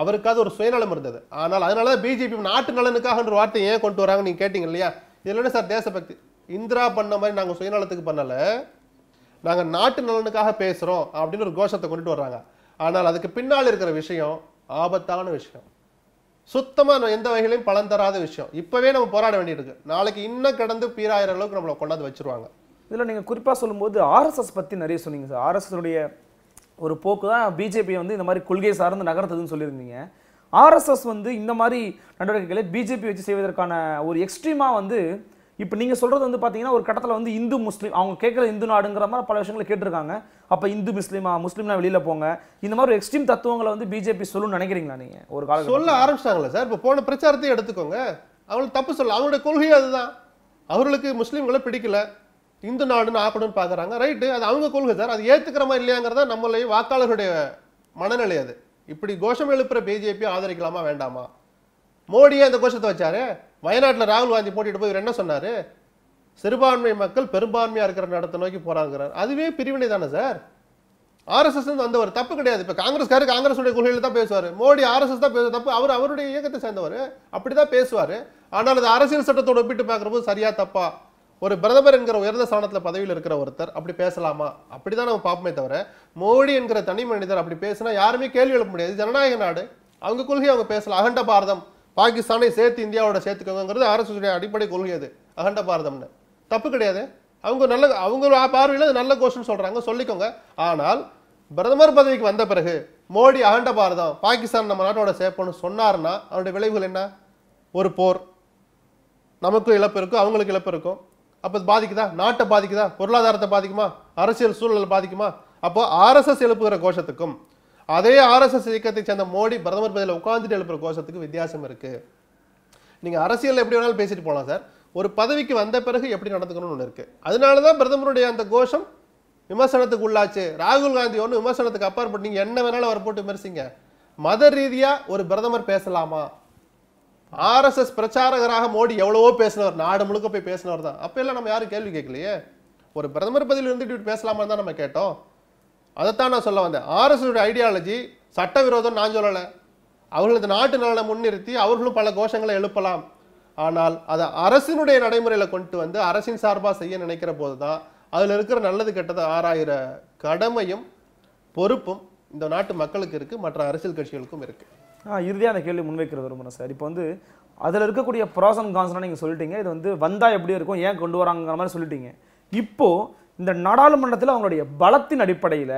அவருக்காவது ஒரு சுயநலம் இருந்தது ஆனால் அதனால தான் பிஜேபி நாட்டு நலனுக்காகன்ற வார்த்தையை ஏன் கொண்டு வராங்க நீங்கள் கேட்டிங்க இல்லையா இதில் என்ன சார் தேசபக்தி இந்திரா பண்ண மாதிரி நாங்கள் சுயநலத்துக்கு பண்ணலை நாங்கள் நாட்டு நலனுக்காக பேசுகிறோம் அப்படின்னு ஒரு கோஷத்தை கொண்டுட்டு வர்றாங்க ஆனால் அதுக்கு பின்னால் இருக்கிற விஷயம் ஆபத்தான விஷயம் சுத்தமாக எந்த வகையிலையும் பலன் தராத விஷயம் இப்போவே நம்ம போராட வேண்டியிருக்கு நாளைக்கு இன்னும் கிடந்து பீராயிர அளவுக்கு நம்மளை கொண்டாந்து வச்சுருவாங்க இதில் நீங்கள் குறிப்பாக சொல்லும்போது ஆர்எஸ்எஸ் பற்றி நிறைய சொன்னீங்க சார் ஆர்எஸ்எஸ்னுடைய ஒரு போக்கு தான் பிஜேபி வந்து இந்த மாதிரி கொள்கையை சார்ந்து நகர்த்ததுன்னு சொல்லியிருந்தீங்க ஆர்எஸ்எஸ் வந்து இந்த மாதிரி நடவடிக்கைகளை பிஜேபி வச்சு செய்வதற்கான ஒரு எக்ஸ்ட்ரீமாக வந்து இப்போ நீங்கள் சொல்கிறது வந்து பார்த்தீங்கன்னா ஒரு கட்டத்தில் வந்து இந்து முஸ்லீம் அவங்க கேட்குற இந்து நாடுங்கிற மாதிரி பல விஷயங்களை கேட்டிருக்காங்க அப்போ இந்து முஸ்லீமா முஸ்லீம்னா வெளியில் போங்க இந்த மாதிரி ஒரு எக்ஸ்ட்ரீம் தத்துவங்களை வந்து பிஜேபி சொல்லணும்னு நினைக்கிறீங்களா நீங்கள் ஒரு காலம் சொல்ல ஆரம்பிச்சிட்டாங்களே சார் இப்போ போன பிரச்சாரத்தையும் எடுத்துக்கோங்க அவங்களுக்கு தப்பு சொல்ல அவங்களுடைய கொள்கையும் அதுதான் அவர்களுக்கு முஸ்லீம்களை பிடிக்கல இந்து நாடுன்னு ஆக்கணும்னு பார்க்குறாங்க ரைட்டு அது அவங்க கொள்கை சார் அது ஏற்றுக்கிற மாதிரி இல்லையாங்கிறதா நம்மளுடைய வாக்காளர்களுடைய மனநிலை அது இப்படி கோஷம் எழுப்புற பிஜேபி ஆதரிக்கலாமா வேண்டாமா மோடியே அந்த கோஷத்தை வச்சாரு வயநாட்டில் ராகுல் காந்தி போட்டிட்டு போய் என்ன சொன்னார் சிறுபான்மை மக்கள் பெரும்பான்மையாக இருக்கிற நடத்த நோக்கி போகிறாங்கிறார் அதுவே பிரிவினை தானே சார் ஆர்எஸ்எஸ் வந்தவர் தப்பு கிடையாது இப்போ காங்கிரஸ்காரு காங்கிரஸுடைய கொள்கையில் தான் பேசுவார் மோடி ஆர்எஸ்எஸ் தான் பேச தப்பு அவர் அவருடைய இயக்கத்தை சேர்ந்தவர் அப்படி தான் பேசுவார் ஆனால் அது அரசியல் சட்டத்தோடு ஒப்பிட்டு பார்க்குறப்போது சரியாக தப்பா ஒரு பிரதமர் என்கிற உயர்ந்த ஸ்தானத்தில் பதவியில் இருக்கிற ஒருத்தர் அப்படி பேசலாமா அப்படி தான் நம்ம பார்ப்போமே தவிர மோடி என்கிற தனி மனிதர் அப்படி பேசினா யாருமே கேள்வி எழுப்ப முடியாது ஜனநாயக நாடு அவங்க கொள்கையை அவங்க பேசலாம் அகண்ட பாரதம் பாகிஸ்தானை சேர்த்து இந்தியாவோட சேர்த்துக்கோங்கிறது அரசுடைய அடிப்படை கொள்கை அது அகண்ட பாரதம்னு தப்பு கிடையாது அவங்க நல்ல அவங்க பார்வையில் அது நல்ல கோஷன் சொல்கிறாங்க சொல்லிக்கோங்க ஆனால் பிரதமர் பதவிக்கு வந்த பிறகு மோடி அகண்ட பாரதம் பாகிஸ்தான் நம்ம நாட்டோட சேர்ப்போம்னு சொன்னார்னா அவனுடைய விளைவுகள் என்ன ஒரு போர் நமக்கும் இழப்பு இருக்கும் அவங்களுக்கு இழப்பு இருக்கும் அப்போ பாதிக்குதா நாட்டை பாதிக்குதா பொருளாதாரத்தை பாதிக்குமா அரசியல் சூழ்நிலை பாதிக்குமா அப்போ ஆர்எஸ்எஸ் எழுப்புகிற கோஷத்துக்கும் அதே ஆர்எஸ்எஸ் இயக்கத்தை சேர்ந்த மோடி பிரதமர் பதில் உட்காந்துட்டு எழுப்புற கோஷத்துக்கு வித்தியாசம் இருக்குது நீங்கள் அரசியல் எப்படி வேணாலும் பேசிட்டு போகலாம் சார் ஒரு பதவிக்கு வந்த பிறகு எப்படி நடந்துக்கணும்னு ஒன்று இருக்குது அதனால தான் பிரதமருடைய அந்த கோஷம் விமர்சனத்துக்கு உள்ளாச்சு ராகுல் காந்தி ஒன்று விமர்சனத்துக்கு அப்பாற்பட்டு நீங்கள் என்ன வேணாலும் அவர் போட்டு விமர்சிங்க மத ரீதியாக ஒரு பிரதமர் பேசலாமா ஆர்எஸ்எஸ் பிரச்சாரகராக மோடி எவ்வளவோ பேசினவர் நாடு முழுக்க போய் பேசினவர் தான் அப்போ எல்லாம் நம்ம யாரும் கேள்வி கேட்கலையே ஒரு பிரதமர் பதில் இருந்துட்டு பேசலாமான்னு தான் நம்ம கேட்டோம் அதைத்தான் நான் சொல்ல வந்தேன் ஆர்எஸோட ஐடியாலஜி சட்டவிரோதம் நான் சொல்லலை அவர்களது நாட்டு நலனை முன்னிறுத்தி அவர்களும் பல கோஷங்களை எழுப்பலாம் ஆனால் அதை அரசினுடைய நடைமுறையில் கொண்டு வந்து அரசின் சார்பாக செய்ய நினைக்கிற போது தான் அதில் இருக்கிற நல்லது கெட்டது ஆறாயிர கடமையும் பொறுப்பும் இந்த நாட்டு மக்களுக்கு இருக்குது மற்ற அரசியல் கட்சிகளுக்கும் இருக்குது இறுதியாக அந்த கேள்வி முன்வைக்கிறது ரொம்ப சார் இப்போ வந்து அதில் இருக்கக்கூடிய ப்ராசன் அண்ட் நீங்கள் சொல்லிட்டீங்க இது வந்து வந்தால் எப்படி இருக்கும் ஏன் கொண்டு வராங்கிற மாதிரி சொல்லிட்டீங்க இப்போது இந்த நாடாளுமன்றத்தில் அவங்களுடைய பலத்தின் அடிப்படையில்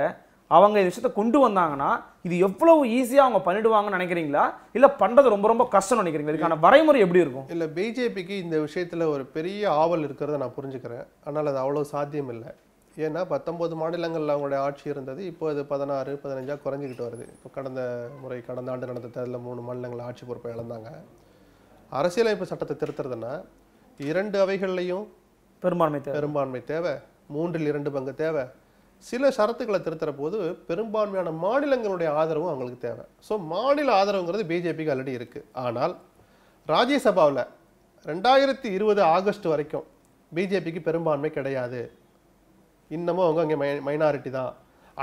அவங்க இந்த விஷயத்தை கொண்டு வந்தாங்கன்னா இது எவ்வளவு ஈஸியாக அவங்க பண்ணிடுவாங்கன்னு நினைக்கிறீங்களா இல்லை பண்ணுறது ரொம்ப ரொம்ப கஷ்டம்னு நினைக்கிறீங்களா இதுக்கான வரைமுறை எப்படி இருக்கும் இல்லை பிஜேபிக்கு இந்த விஷயத்தில் ஒரு பெரிய ஆவல் இருக்கிறத நான் புரிஞ்சுக்கிறேன் ஆனால் அது அவ்வளோ சாத்தியம் இல்லை ஏன்னா பத்தொம்பது மாநிலங்களில் அவங்களுடைய ஆட்சி இருந்தது இப்போ அது பதினாறு பதினஞ்சாக குறைஞ்சிக்கிட்டு வருது இப்போ கடந்த முறை கடந்த ஆண்டு நடந்த தேர்தலில் மூணு மாநிலங்கள் ஆட்சி பொறுப்பை இழந்தாங்க அரசியலமைப்பு சட்டத்தை திருத்துறதுன்னா இரண்டு அவைகள்லையும் பெரும்பான்மை பெரும்பான்மை தேவை மூன்றில் இரண்டு பங்கு தேவை சில ஷரத்துக்களை திருத்துற போது பெரும்பான்மையான மாநிலங்களுடைய ஆதரவும் அவங்களுக்கு தேவை ஸோ மாநில ஆதரவுங்கிறது பிஜேபிக்கு ஆல்ரெடி இருக்குது ஆனால் ராஜ்யசபாவில் ரெண்டாயிரத்தி இருபது ஆகஸ்ட் வரைக்கும் பிஜேபிக்கு பெரும்பான்மை கிடையாது இன்னமும் அவங்க அங்கே மை மைனாரிட்டி தான்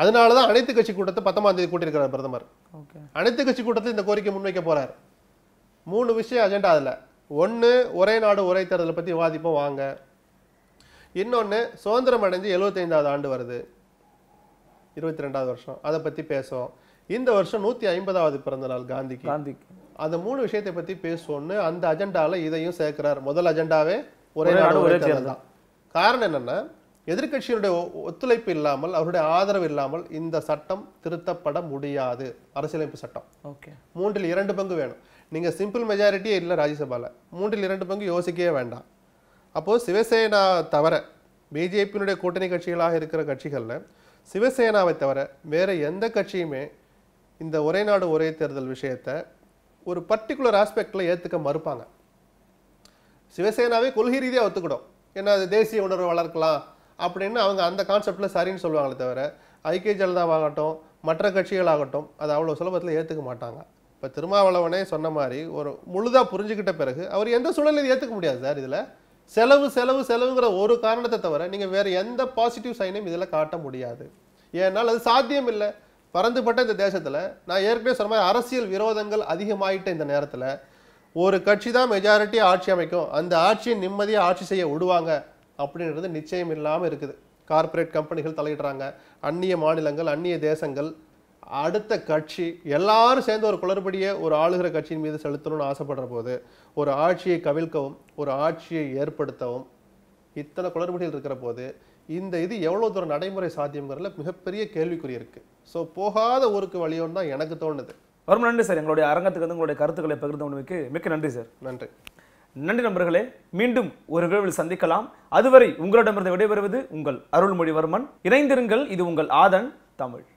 அதனால தான் அனைத்து கட்சி கூட்டத்தை பத்தொம்பதாம் தேதி கூட்டியிருக்கிறார் பிரதமர் அனைத்து கட்சி கூட்டத்தில் இந்த கோரிக்கை முன்வைக்க போகிறார் மூணு விஷயம் அஜெண்டா அதில் ஒன்று ஒரே நாடு ஒரே தேர்தலை பற்றி விவாதிப்போம் வாங்க இன்னொன்று சுதந்திரம் அடைஞ்சு எழுபத்தைந்தாவது ஆண்டு வருது இருபத்தி ரெண்டாவது வருஷம் அதை பற்றி பேசுவோம் இந்த வருஷம் நூற்றி ஐம்பதாவது பிறந்த நாள் காந்திக்கு காந்திக்கு அந்த மூணு விஷயத்தை பற்றி பேசுவோம்னு அந்த அஜெண்டாவில் இதையும் சேர்க்குறார் முதல் அஜெண்டாவே ஒரே நாடு ஒரே தேர்தல் தான் காரணம் என்னென்னா எதிர்கட்சியினுடைய ஒத்துழைப்பு இல்லாமல் அவருடைய ஆதரவு இல்லாமல் இந்த சட்டம் திருத்தப்பட முடியாது அரசியலமைப்பு சட்டம் ஓகே மூன்றில் இரண்டு பங்கு வேணும் நீங்கள் சிம்பிள் மெஜாரிட்டியே இல்லை ராஜ்யசபாவில் மூன்றில் இரண்டு பங்கு யோசிக்கவே வேண்டாம் அப்போது சிவசேனா தவிர பிஜேபியினுடைய கூட்டணி கட்சிகளாக இருக்கிற கட்சிகளில் சிவசேனாவை தவிர வேறு எந்த கட்சியுமே இந்த ஒரே நாடு ஒரே தேர்தல் விஷயத்தை ஒரு பர்டிகுலர் ஆஸ்பெக்டில் ஏற்றுக்க மறுப்பாங்க சிவசேனாவே கொள்கை ரீதியாக ஒத்துக்கிடும் ஏன்னா அது தேசிய உணர்வு வளர்க்கலாம் அப்படின்னு அவங்க அந்த கான்செப்டில் சரின்னு சொல்லுவாங்களே தவிர ஐக்கிய ஜனதாவாகட்டும் மற்ற கட்சிகளாகட்டும் அதை அவ்வளோ சுலபத்தில் ஏற்றுக்க மாட்டாங்க இப்போ திருமாவளவனே சொன்ன மாதிரி ஒரு முழுதாக புரிஞ்சுக்கிட்ட பிறகு அவர் எந்த சூழலையும் ஏற்றுக்க முடியாது சார் இதில் செலவு செலவு செலவுங்கிற ஒரு காரணத்தை தவிர நீங்கள் வேறு எந்த பாசிட்டிவ் சைனையும் இதில் காட்ட முடியாது ஏன்னால் அது சாத்தியம் இல்லை பறந்துபட்ட இந்த தேசத்தில் நான் ஏற்கனவே சொன்ன மாதிரி அரசியல் விரோதங்கள் அதிகமாயிட்ட இந்த நேரத்தில் ஒரு கட்சி தான் மெஜாரிட்டி ஆட்சி அமைக்கும் அந்த ஆட்சியை நிம்மதியாக ஆட்சி செய்ய விடுவாங்க அப்படின்றது நிச்சயம் இல்லாமல் இருக்குது கார்ப்பரேட் கம்பெனிகள் தலையிடுறாங்க அந்நிய மாநிலங்கள் அந்நிய தேசங்கள் அடுத்த கட்சி எல்லாரும் சேர்ந்து ஒரு குளறுபடியை ஒரு ஆளுகிற கட்சியின் மீது செலுத்தணும்னு ஆசைப்படுற போது ஒரு ஆட்சியை கவிழ்க்கவும் ஒரு ஆட்சியை ஏற்படுத்தவும் இத்தனை குளறுபடிகள் இருக்கிற போது இந்த இது எவ்வளோ தூரம் நடைமுறை சாத்தியங்கிறதுல மிகப்பெரிய கேள்விக்குறி இருக்குது ஸோ போகாத ஊருக்கு வழியோன்னு தான் எனக்கு தோணுது ரொம்ப நன்றி சார் எங்களுடைய அரங்கத்துக்கு வந்து உங்களுடைய கருத்துக்களை பகிர்ந்த உணவுக்கு மிக்க நன்றி சார் நன்றி நன்றி நண்பர்களே மீண்டும் ஒரு விரைவில் சந்திக்கலாம் அதுவரை உங்களிடமிருந்து விடைபெறுவது உங்கள் அருள்மொழிவர்மன் இணைந்திருங்கள் இது உங்கள் ஆதன் தமிழ்